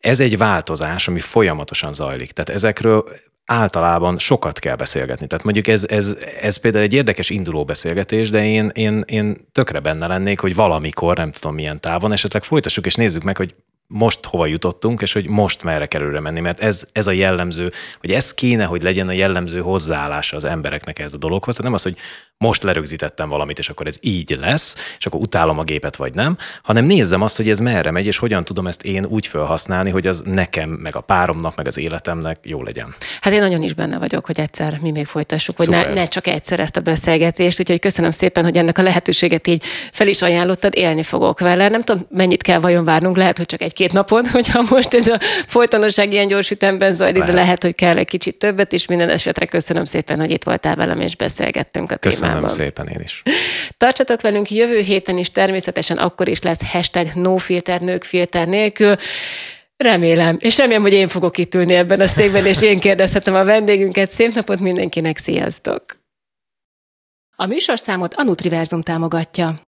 ez egy változás, ami folyamatosan zajlik. Tehát ezekről általában sokat kell beszélgetni. Tehát mondjuk ez, ez, ez például egy érdekes induló beszélgetés, de én, én, én tökre benne lennék, hogy valamikor, nem tudom milyen távon, esetleg folytassuk és nézzük meg, hogy most hova jutottunk, és hogy most merre kell előre menni, mert ez, ez a jellemző, hogy ez kéne, hogy legyen a jellemző hozzáállása az embereknek ez a dologhoz, tehát nem az, hogy most lerögzítettem valamit, és akkor ez így lesz, és akkor utálom a gépet, vagy nem, hanem nézzem azt, hogy ez merre megy, és hogyan tudom ezt én úgy felhasználni, hogy az nekem, meg a páromnak, meg az életemnek jó legyen. Hát én nagyon is benne vagyok, hogy egyszer mi még folytassuk, hogy ne, ne, csak egyszer ezt a beszélgetést, úgyhogy köszönöm szépen, hogy ennek a lehetőséget így fel is ajánlottad, élni fogok vele. Nem tudom, mennyit kell vajon várnunk, lehet, hogy csak egy két napod, hogyha most ez a folytonosság ilyen gyors ütemben zajlik, lehet. de lehet, hogy kell egy kicsit többet, és minden esetre köszönöm szépen, hogy itt voltál velem, és beszélgettünk a köszönöm témában. Köszönöm szépen én is. Tartsatok velünk jövő héten is, természetesen akkor is lesz hashtag nofilter, nőkfilter nélkül. Remélem, és remélem, hogy én fogok itt ülni ebben a székben, és én kérdezhetem a vendégünket. Szép napot mindenkinek, sziasztok! A műsorszámot a Nutriverzum támogatja.